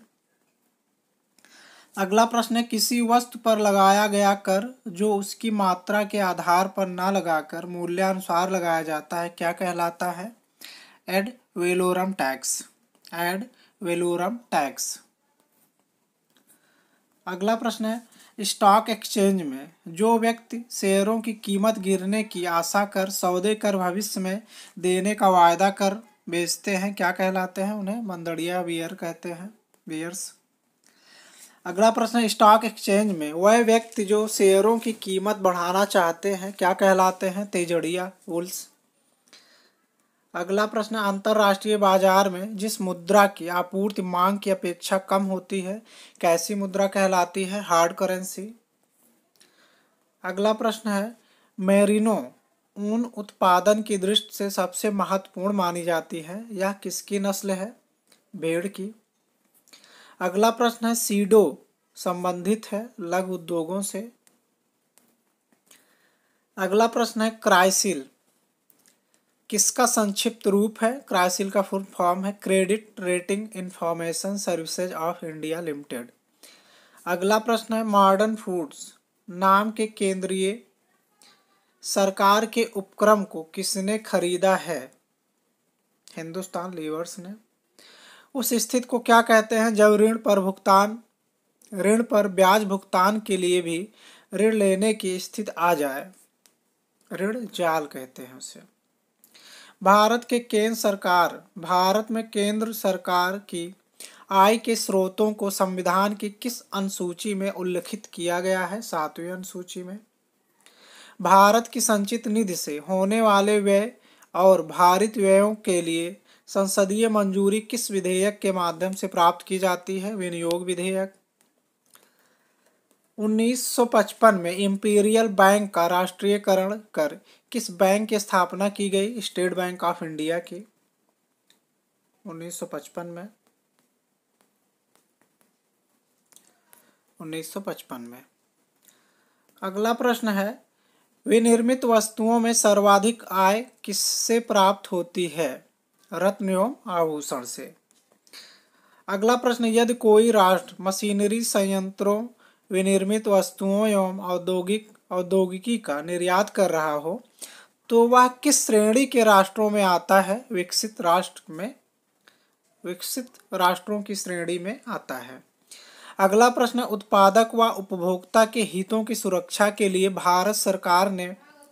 अगला प्रश्न है किसी वस्तु पर लगाया गया कर जो उसकी मात्रा के आधार पर ना लगाकर मूल्यानुसार लगाया जाता है क्या कहलाता है ad valorem tax ad valorem tax अगला प्रश्न है स्टॉक एक्सचेंज में जो व्यक्ति शेयरों की कीमत गिरने की आशा कर सौदे कर भविष्य में देने का वायदा कर बेचते हैं क्या कहलाते हैं उन्हें मंदड़िया बियर कहते हैं बियर्स अगला प्रश्न स्टॉक एक्सचेंज में वह व्यक्ति जो शेयरों की कीमत बढ़ाना चाहते हैं क्या कहलाते हैं तेजड़िया वुल्स अगला प्रश्न अंतर्राष्ट्रीय बाजार में जिस मुद्रा की आपूर्ति मांग की अपेक्षा कम होती है कैसी मुद्रा कहलाती है हार्ड करेंसी अगला प्रश्न है मेरिनो ऊन उत्पादन की दृष्टि से सबसे महत्वपूर्ण मानी जाती है यह किसकी नस्ल है भेड़ की अगला प्रश्न है सीडो संबंधित है लघु उद्योगों से अगला प्रश्न है क्राइसिल किसका संक्षिप्त रूप है क्राइसिल का फुल फॉर्म है credit rating information services of India limited अगला प्रश्न है मॉडर्न फूड्स नाम के केंद्रीय सरकार के उपक्रम को किसने खरीदा है हिंदुस्तान लीवर्स ने उस स्थिति को क्या कहते हैं जब ऋण पर भुगतान ऋण पर ब्याज भुगतान के लिए भी ऋण लेने की स्थिति आ जाए ऋण जाल कहते हैं उसे भारत के केंद्र सरकार भारत में केंद्र सरकार की आय के स्रोतों को संविधान की किस अनुसूची में उल्लिखित किया गया है सातवीं अनुसूची में भारत की संचित निधि से होने वाले व्यय और भारित व्ययों के लिए संसदीय मंजूरी किस विधेयक के माध्यम से प्राप्त की जाती है विनियोग विधेयक 1955 में इंपीरियल बैंक का राष्ट्रीयकरण कर किस बैंक की स्थापना की गई स्टेट बैंक ऑफ इंडिया की 1955 में 1955 में अगला प्रश्न है विनिर्मित वस्तुओं में सर्वाधिक आय किससे प्राप्त होती है रत्न एवं आभूषण से अगला प्रश्न यदि कोई राष्ट्र मशीनरी संयंत्रों विनिर्मित वस्तुओं एवं औद्योगिक औद्योगिकी का निर्यात कर रहा हो तो वह किस श्रेणी के राष्ट्रों में आता है विकसित राष्ट्र में विकसित राष्ट्रों की श्रेणी में आता है अगला प्रश्न उत्पादक व उपभोक्ता के हितों की सुरक्षा के लिए भारत सरकार ने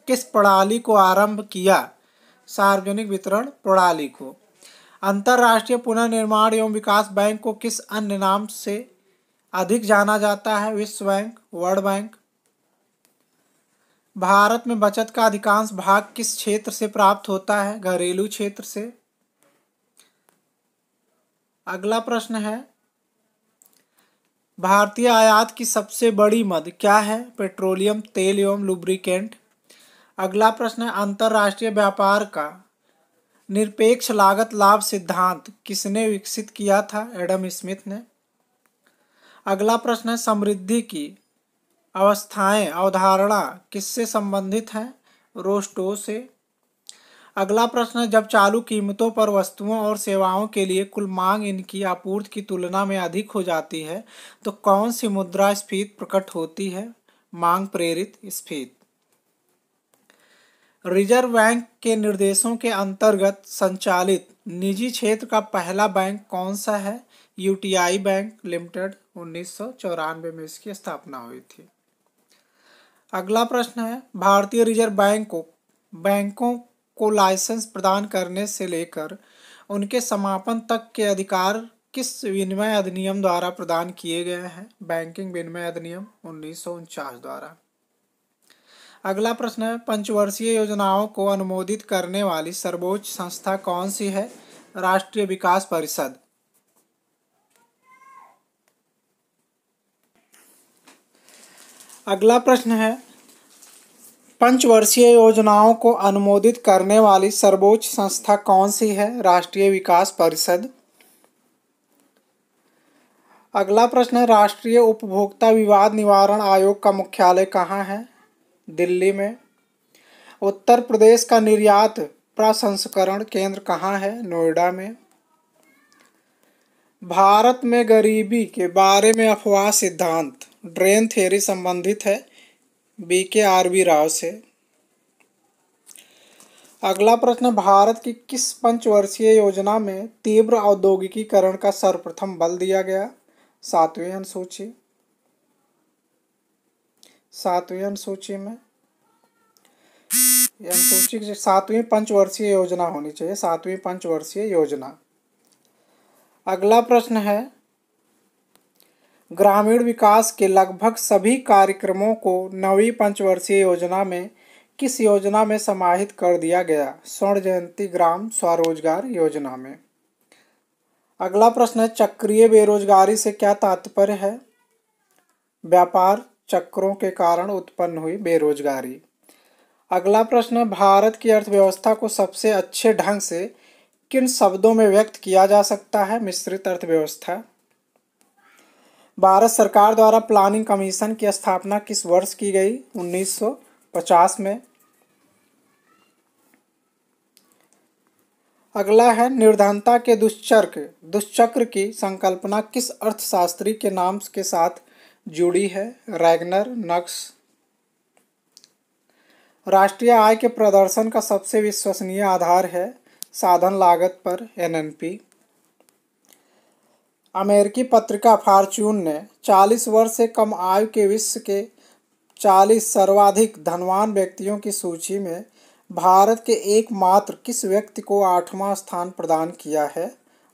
किस प्रणाली को आरंभ किया सार्वजनिक वितरण प्रणाली को अंतर्राष्ट्रीय पुनर्निर्माण एवं विकास बैंक को किस अन्य नाम से अधिक जाना जाता है विश्व बैंक वर्ल्ड बैंक भारत में बचत का अधिकांश भाग किस क्षेत्र से प्राप्त होता है घरेलू क्षेत्र से अगला प्रश्न है भारतीय आयात की सबसे बड़ी मद क्या है पेट्रोलियम तेल एवं लुब्रिकेंट अगला प्रश्न है अंतर्राष्ट्रीय व्यापार का निरपेक्ष लागत लाभ सिद्धांत किसने विकसित किया था एडम स्मिथ ने अगला प्रश्न है समृद्धि की अवस्थाएं अवधारणा किससे संबंधित है रोस्टो से अगला प्रश्न है जब चालू कीमतों पर वस्तुओं और सेवाओं के लिए कुल मांग इनकी आपूर्ति की तुलना में अधिक हो जाती है तो कौन सी मुद्रा स्फीत प्रकट होती है मांग प्रेरित स्फीत रिजर्व बैंक के निर्देशों के अंतर्गत संचालित निजी क्षेत्र का पहला बैंक कौन सा है यूटीआई बैंक लिमिटेड उन्नीस में इसकी स्थापना हुई थी अगला प्रश्न है भारतीय रिजर्व बैंक को बैंकों को लाइसेंस प्रदान करने से लेकर उनके समापन तक के अधिकार किस विनिमय अधिनियम द्वारा प्रदान किए गए हैं बैंकिंग विनिमय अधिनियम उन्नीस द्वारा अगला प्रश्न है पंचवर्षीय योजनाओं को अनुमोदित करने वाली सर्वोच्च संस्था कौन सी है राष्ट्रीय विकास परिषद अगला प्रश्न है पंचवर्षीय योजनाओं को अनुमोदित करने वाली सर्वोच्च संस्था कौन सी है राष्ट्रीय विकास परिषद अगला प्रश्न है राष्ट्रीय उपभोक्ता विवाद निवारण आयोग का मुख्यालय कहाँ है दिल्ली में उत्तर प्रदेश का निर्यात प्रसंस्करण केंद्र कहाँ है नोएडा में भारत में गरीबी के बारे में अफवाह सिद्धांत ड्रेन थ्योरी संबंधित है बी के आर बी राव से अगला प्रश्न भारत की किस पंचवर्षीय योजना में तीव्र औद्योगिकीकरण का सर्वप्रथम बल दिया गया सातवें अनुसूची सातवीं अनुसूची में अनुसूची सातवीं पंचवर्षीय योजना होनी चाहिए सातवीं पंचवर्षीय योजना अगला प्रश्न है ग्रामीण विकास के लगभग सभी कार्यक्रमों को नवी पंचवर्षीय योजना में किस योजना में समाहित कर दिया गया स्वर्ण जयंती ग्राम स्वरोजगार योजना में अगला प्रश्न है चक्रीय बेरोजगारी से क्या तात्पर्य है व्यापार चक्रों के कारण उत्पन्न हुई बेरोजगारी अगला प्रश्न भारत की अर्थव्यवस्था को सबसे अच्छे ढंग से किन शब्दों में व्यक्त किया जा सकता है मिश्रित अर्थव्यवस्था भारत सरकार द्वारा प्लानिंग कमीशन की स्थापना किस वर्ष की गई 1950 में अगला है निर्धनता के दुष्चक्र दुष्चक्र की संकल्पना किस अर्थशास्त्री के नाम के साथ जुड़ी है रैगनर नक्स राष्ट्रीय आय के प्रदर्शन का सबसे विश्वसनीय आधार है साधन लागत पर एनएनपी अमेरिकी पत्रिका फार्चून ने 40 वर्ष से कम आयु के विश्व के 40 सर्वाधिक धनवान व्यक्तियों की सूची में भारत के एकमात्र किस व्यक्ति को आठवां स्थान प्रदान किया है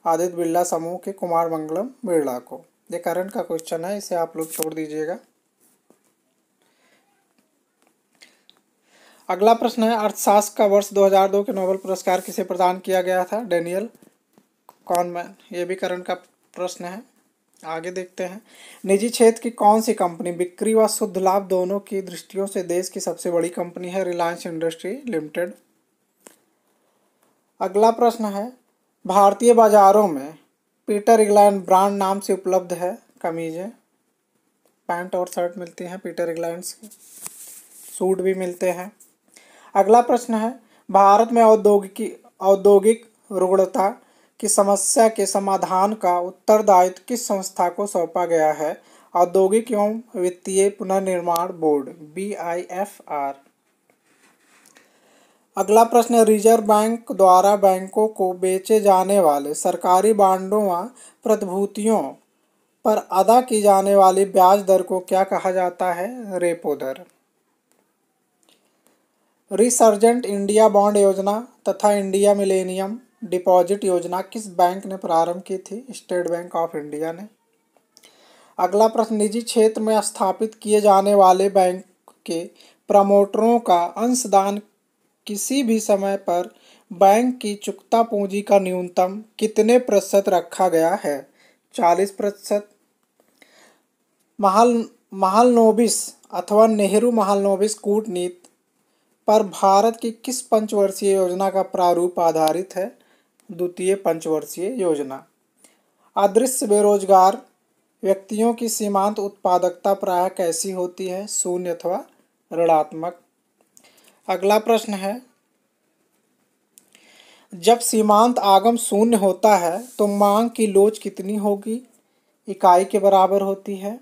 आदित्य बिरला समूह के कुमार मंगलम बिरला को ये करंट का क्वेश्चन है इसे आप लोग छोड़ दीजिएगा अगला प्रश्न है अर्थशास्त्र का वर्ष 2002 के नोबेल पुरस्कार किसे प्रदान किया गया था डेनियल कॉनमैन ये भी करंट का प्रश्न है आगे देखते हैं निजी क्षेत्र की कौन सी कंपनी बिक्री व शुद्ध लाभ दोनों की दृष्टियों से देश की सबसे बड़ी कंपनी है रिलायंस इंडस्ट्री लिमिटेड अगला प्रश्न है भारतीय बाजारों में पीटर इग्लैंड ब्रांड नाम से उपलब्ध है कमीज़ें पैंट और शर्ट मिलती हैं पीटर इग्लैंड के सूट भी मिलते हैं अगला प्रश्न है भारत में औद्योगिक औद्योगिक रुग्णता की समस्या के समाधान का उत्तरदायित्व किस संस्था को सौंपा गया है औद्योगिक एवं वित्तीय पुनर्निर्माण board B I F R अगला प्रश्न रिजर्व बैंक द्वारा बैंकों को बेचे जाने वाले सरकारी बांडों व प्रतिभूतियों पर अदा की जाने वाली ब्याज दर को क्या कहा जाता है रेपो दर रिसर्जेंट इंडिया बॉन्ड योजना तथा इंडिया मिलेनियम डिपॉजिट योजना किस बैंक ने प्रारंभ की थी स्टेट बैंक ऑफ इंडिया ने अगला प्रश्न निजी क्षेत्र में स्थापित किए जाने वाले बैंक के प्रमोटरों का अंशदान किसी भी समय पर बैंक की चुकता पूंजी का न्यूनतम कितने प्रतिशत रखा गया है चालीस प्रतिशत महल महालनोबिस अथवा नेहरू महालनोबिस कूटनीति पर भारत की किस पंचवर्षीय योजना का प्रारूप आधारित है द्वितीय पंचवर्षीय योजना अदृश्य बेरोजगार व्यक्तियों की सीमांत उत्पादकता प्राय कैसी होती है शून्य अथवा ऋणात्मक अगला प्रश्न है जब सीमांत आगम शून्य होता है तो मांग की लोच कितनी होगी इकाई के बराबर होती है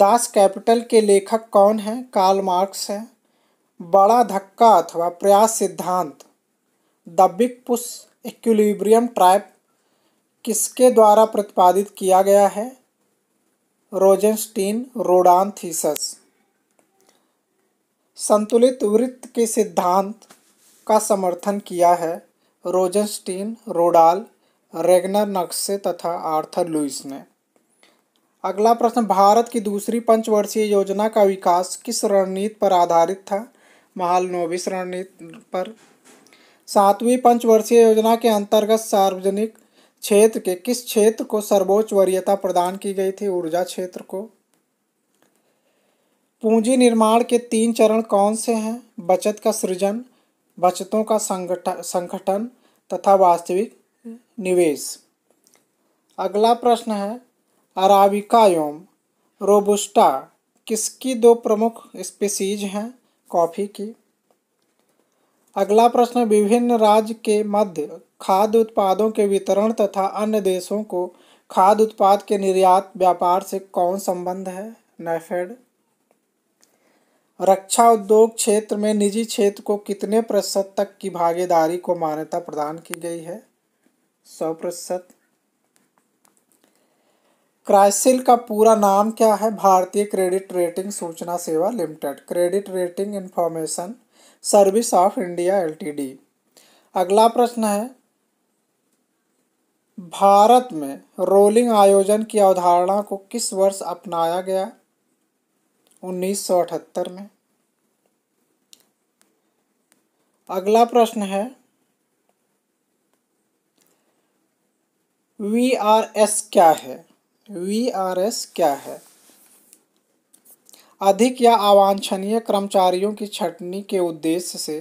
दास कैपिटल के लेखक कौन है कार्ल मार्क्स है बड़ा धक्का अथवा प्रयास सिद्धांत the big push equilibrium trap किसके द्वारा प्रतिपादित किया गया है रोजेंस्टीन रोडान थीसस संतुलित वृत्त के सिद्धांत का समर्थन किया है रोजनस्टीन रोडाल रेगनर नक्से तथा आर्थर लुइस ने अगला प्रश्न भारत की दूसरी पंचवर्षीय योजना का विकास किस रणनीति पर आधारित था नोबिस रणनीति पर सातवीं पंचवर्षीय योजना के अंतर्गत सार्वजनिक क्षेत्र के किस क्षेत्र को सर्वोच्च वरीयता प्रदान की गई थी ऊर्जा क्षेत्र को पूंजी निर्माण के तीन चरण कौन से हैं बचत का सृजन बचतों का संगठन संगठन तथा वास्तविक निवेश अगला प्रश्न है अराबिका रोबुस्टा किसकी दो प्रमुख स्पीसीज हैं कॉफ़ी की अगला प्रश्न विभिन्न राज्य के मध्य खाद्य उत्पादों के वितरण तथा अन्य देशों को खाद्य उत्पाद के निर्यात व्यापार से कौन संबंध है नेफेड रक्षा उद्योग क्षेत्र में निजी क्षेत्र को कितने प्रतिशत तक की भागीदारी को मान्यता प्रदान की गई है सौ प्रतिशत क्राइसिल का पूरा नाम क्या है भारतीय क्रेडिट रेटिंग सूचना सेवा limited credit rating information service of India LTD अगला प्रश्न है भारत में रोलिंग आयोजन की अवधारणा को किस वर्ष अपनाया गया 1978 में अगला प्रश्न है वी आर एस क्या है वी आर एस क्या है अधिक या अवांछनीय कर्मचारियों की छटनी के उद्देश्य से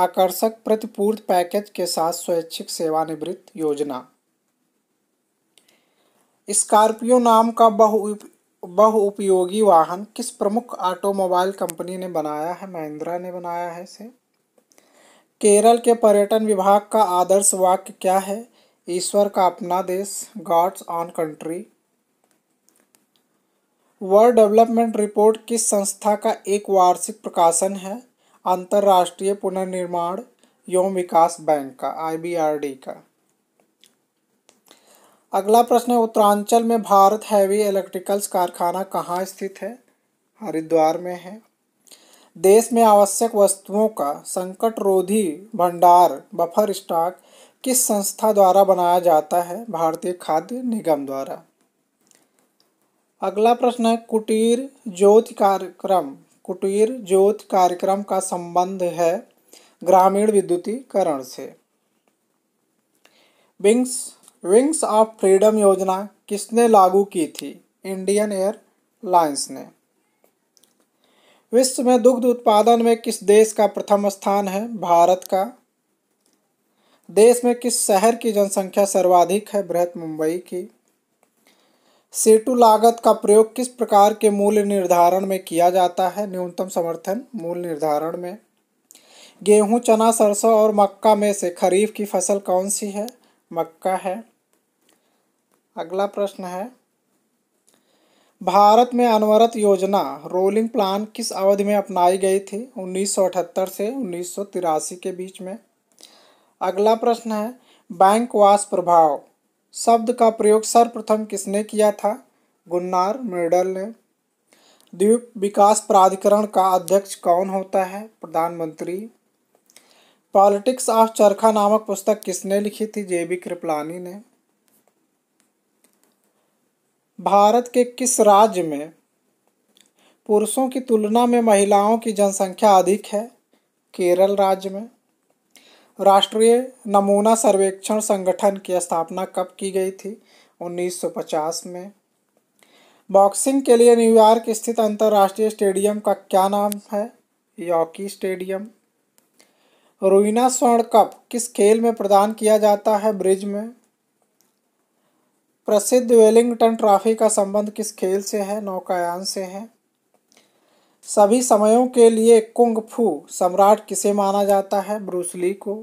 आकर्षक प्रतिपूर्त पैकेज के साथ स्वैच्छिक सेवानिवृत्त योजना स्कॉर्पियो नाम का बहु बहुउपयोगी वाहन किस प्रमुख ऑटोमोबाइल कंपनी ने बनाया है महिंद्रा ने बनाया है इसे केरल के पर्यटन विभाग का आदर्श वाक्य क्या है ईश्वर का अपना देश God's own country world development report किस संस्था का एक वार्षिक प्रकाशन है अंतर्राष्ट्रीय पुनर्निर्माण एवं विकास बैंक का आई का अगला प्रश्न है उत्तरांचल में भारत हैवी इलेक्ट्रिकल्स कारखाना कहाँ स्थित है हरिद्वार में है देश में आवश्यक वस्तुओं का संकट रोधी भंडार बफर स्टॉक किस संस्था द्वारा बनाया जाता है भारतीय खाद्य निगम द्वारा अगला प्रश्न है कुटीर ज्योति कार्यक्रम कुटीर ज्योति कार्यक्रम का संबंध है ग्रामीण विद्युतीकरण से बिंग्स विंग्स ऑफ फ्रीडम योजना किसने लागू की थी इंडियन एयरलाइंस ने विश्व में दुग्ध उत्पादन में किस देश का प्रथम स्थान है भारत का देश में किस शहर की जनसंख्या सर्वाधिक है बृहत मुंबई की सेटू लागत का प्रयोग किस प्रकार के मूल्य निर्धारण में किया जाता है न्यूनतम समर्थन मूल्य निर्धारण में गेहूं चना सरसों और मक्का में से खरीफ की फसल कौन सी है मक्का है अगला प्रश्न है भारत में अनवरत योजना रोलिंग प्लान किस अवधि में अपनाई गई थी 1978 से 1983 के बीच में अगला प्रश्न है बैंकवास प्रभाव शब्द का प्रयोग सर्वप्रथम किसने किया था गुन्नार मिर्डल ने द्वीप विकास प्राधिकरण का अध्यक्ष कौन होता है प्रधानमंत्री पॉलिटिक्स ऑफ चरखा नामक पुस्तक किसने लिखी थी जे बी कृपलानी ने भारत के किस राज्य में पुरुषों की तुलना में महिलाओं की जनसंख्या अधिक है केरल राज्य में राष्ट्रीय नमूना सर्वेक्षण संगठन की स्थापना कब की गई थी 1950 में बॉक्सिंग के लिए न्यूयॉर्क स्थित अंतर्राष्ट्रीय स्टेडियम का क्या नाम है यॉकी स्टेडियम रोइना स्वर्ण कप किस खेल में प्रदान किया जाता है ब्रिज में प्रसिद्ध वेलिंगटन ट्रॉफी का संबंध किस खेल से है नौकायान से है सभी समयों के लिए कुंग फू सम्राट किसे माना जाता है ब्रूसली को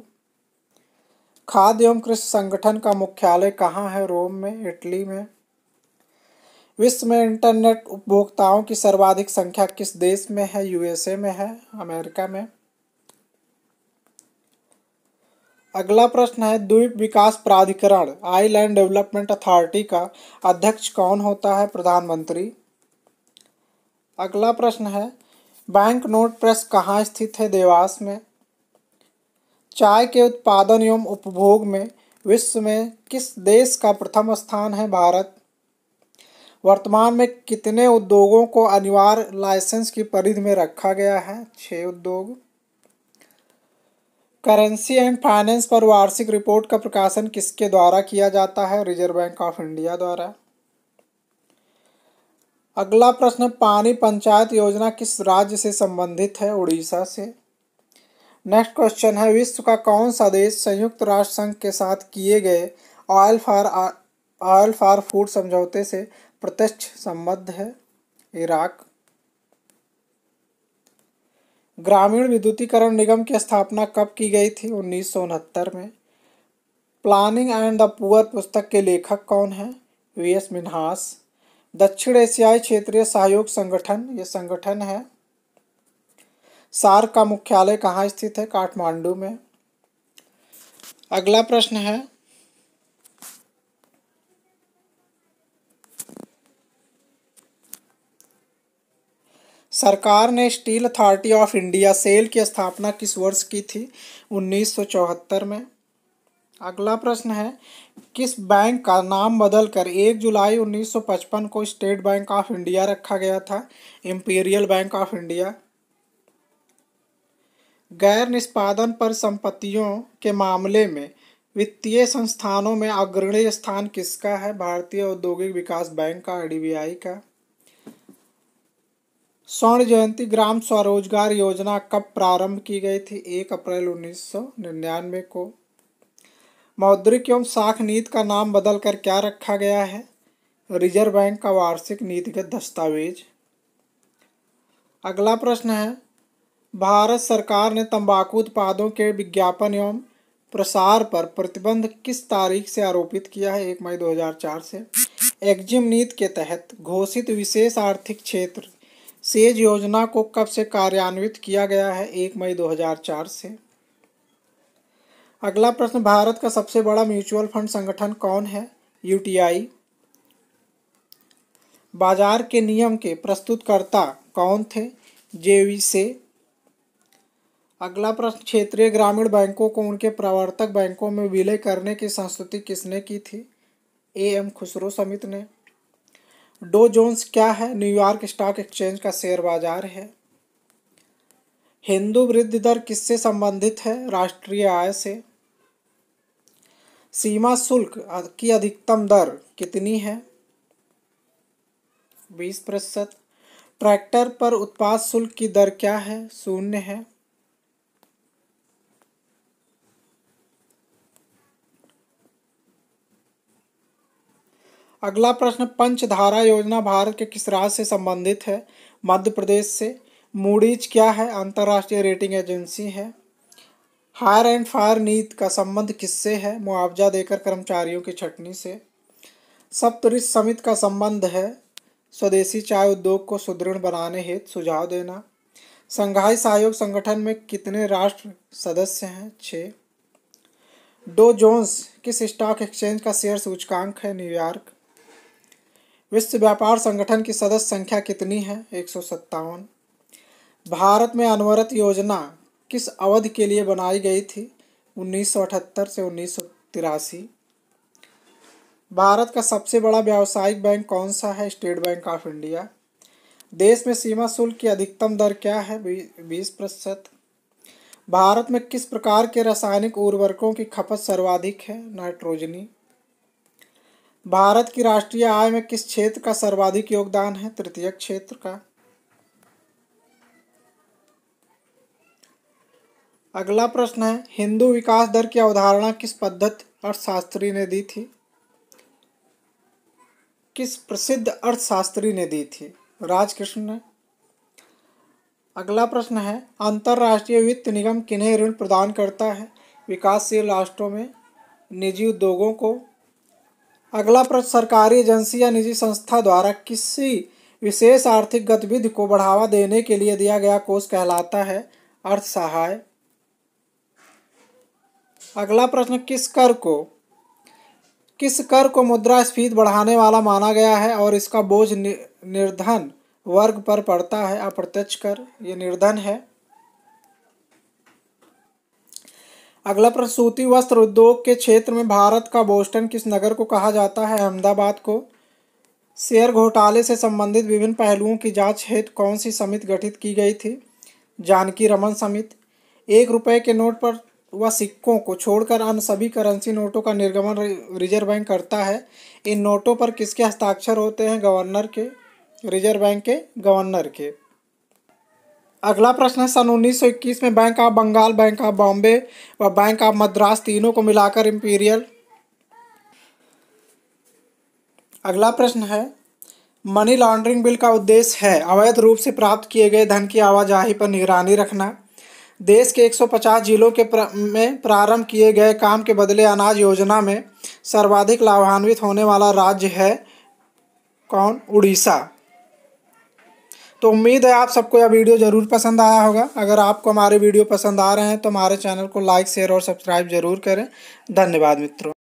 खाद्य एवं कृषि संगठन का मुख्यालय कहाँ है रोम में इटली में विश्व में इंटरनेट उपभोक्ताओं की सर्वाधिक संख्या किस देश में है यूएसए में है अमेरिका में अगला प्रश्न है द्वीप विकास प्राधिकरण आईलैंड डेवलपमेंट अथॉरिटी का अध्यक्ष कौन होता है प्रधानमंत्री अगला प्रश्न है बैंक नोट प्रेस कहाँ स्थित है देवास में चाय के उत्पादन एवं उपभोग में विश्व में किस देश का प्रथम स्थान है भारत वर्तमान में कितने उद्योगों को अनिवार्य लाइसेंस की परिधि में रखा गया है छः उद्योग करेंसी एंड फाइनेंस पर वार्षिक रिपोर्ट का प्रकाशन किसके द्वारा किया जाता है रिजर्व बैंक ऑफ इंडिया द्वारा अगला प्रश्न पानी पंचायत योजना किस राज्य से संबंधित है उड़ीसा से नेक्स्ट क्वेश्चन है विश्व का कौन सा देश संयुक्त राष्ट्र संघ के साथ किए गए oil for oil for food समझौते से प्रत्यक्ष संबद्ध है इराक ग्रामीण विद्युतीकरण निगम की स्थापना कब की गई थी उन्नीस में प्लानिंग एंड द पुअर पुस्तक के लेखक कौन हैं वी एस मिन्हास दक्षिण एशियाई क्षेत्रीय सहयोग संगठन ये संगठन है सार का मुख्यालय कहाँ स्थित है काठमांडू में अगला प्रश्न है सरकार ने steel authority of India SAIL की स्थापना किस वर्ष की थी 1974 में अगला प्रश्न है किस बैंक का नाम बदलकर 1 जुलाई 1955 को स्टेट बैंक ऑफ इंडिया रखा गया था इम्पीरियल बैंक ऑफ इंडिया गैर निष्पादन पर संपत्तियों के मामले में वित्तीय संस्थानों में अग्रणी स्थान किसका है भारतीय औद्योगिक विकास बैंक का आई का स्वर्ण जयंती ग्राम स्वरोजगार योजना कब प्रारंभ की गई थी एक अप्रैल उन्नीस सौ निन्यानवे को मौद्रिक एवं साख नीति का नाम बदलकर क्या रखा गया है रिजर्व बैंक का वार्षिक नीतिगत दस्तावेज अगला प्रश्न है भारत सरकार ने तंबाकू उत्पादों के विज्ञापन एवं प्रसार पर प्रतिबंध किस तारीख से आरोपित किया है एक मई 2004 से एक्जिम नीति के तहत घोषित विशेष आर्थिक क्षेत्र सेज योजना को कब से कार्यान्वित किया गया है एक मई 2004 से अगला प्रश्न भारत का सबसे बड़ा म्यूचुअल फंड संगठन कौन है यूटीआई बाजार के नियम के प्रस्तुतकर्ता कौन थे जेवी से अगला प्रश्न क्षेत्रीय ग्रामीण बैंकों को उनके प्रवर्तक बैंकों में विलय करने की संस्तुति किसने की थी ए एम खुसरो समिति ने डो जोन्स क्या है न्यूयॉर्क स्टॉक एक्सचेंज का शेयर बाजार है हिंदू वृद्धि दर किससे संबंधित है राष्ट्रीय आय से सीमा शुल्क की अधिकतम दर कितनी है बीस प्रतिशत ट्रैक्टर पर उत्पाद शुल्क की दर क्या है शून्य है अगला प्रश्न पंचधारा योजना भारत के किस राज्य से संबंधित है मध्य प्रदेश से मूडीज क्या है अंतर्राष्ट्रीय रेटिंग एजेंसी है हायर एंड फायर नीत का संबंध किससे है मुआवजा देकर कर्मचारियों की छटनी से सप्तऋष समिति का संबंध है स्वदेशी चाय उद्योग को सुदृढ़ बनाने हेतु सुझाव देना संघाई सहयोग संगठन में कितने राष्ट्र सदस्य हैं छः डो जोन्स किस स्टॉक एक्सचेंज का शेयर सूचकांक है न्यूयॉर्क विश्व व्यापार संगठन की सदस्य संख्या कितनी है एक भारत में अनवरत योजना किस अवधि के लिए बनाई गई थी 1978 से उन्नीस भारत का सबसे बड़ा व्यावसायिक बैंक कौन सा है स्टेट बैंक ऑफ इंडिया देश में सीमा शुल्क की अधिकतम दर क्या है बीस प्रतिशत भारत में किस प्रकार के रासायनिक उर्वरकों की खपत सर्वाधिक है नाइट्रोजनी भारत की राष्ट्रीय आय में किस क्षेत्र का सर्वाधिक योगदान है तृतीय क्षेत्र का अगला प्रश्न है हिंदू विकास दर की अवधारणा किस पद्धति अर्थशास्त्री ने दी थी किस प्रसिद्ध अर्थशास्त्री ने दी थी राजकृष्ण ने अगला प्रश्न है अंतर्राष्ट्रीय वित्त निगम किन्हें ऋण प्रदान करता है विकासशील राष्ट्रों में निजी उद्योगों को अगला प्रश्न सरकारी एजेंसी या निजी संस्था द्वारा किसी विशेष आर्थिक गतिविधि को बढ़ावा देने के लिए दिया गया कोष कहलाता है अर्थ सहाय अगला प्रश्न किस कर को किस कर को स्फीत बढ़ाने वाला माना गया है और इसका बोझ निर्धन वर्ग पर पड़ता है अप्रत्यक्ष कर ये निर्धन है अगला प्रश्न सूती वस्त्र उद्योग के क्षेत्र में भारत का बोस्टन किस नगर को कहा जाता है अहमदाबाद को शेयर घोटाले से संबंधित विभिन्न पहलुओं की जांच हेतु कौन सी समिति गठित की गई थी जानकी रमन समिति एक रुपये के नोट पर व सिक्कों को छोड़कर अन्य सभी करेंसी नोटों का निर्गमन रिजर्व बैंक करता है इन नोटों पर किसके हस्ताक्षर होते हैं गवर्नर के रिजर्व बैंक के गवर्नर के अगला प्रश्न है सन 1921 में bank of Bengal bank of Bombay व बैंक ऑफ मद्रास तीनों को मिलाकर इम्पीरियल अगला प्रश्न है मनी लॉन्ड्रिंग बिल का उद्देश्य है अवैध रूप से प्राप्त किए गए धन की आवाजाही पर निगरानी रखना देश के 150 जिलों के प्र, में प्रारंभ किए गए काम के बदले अनाज योजना में सर्वाधिक लाभान्वित होने वाला राज्य है कौन उड़ीसा तो उम्मीद है आप सबको यह वीडियो ज़रूर पसंद आया होगा अगर आपको हमारे वीडियो पसंद आ रहे हैं तो हमारे चैनल को लाइक शेयर और सब्सक्राइब ज़रूर करें धन्यवाद मित्रों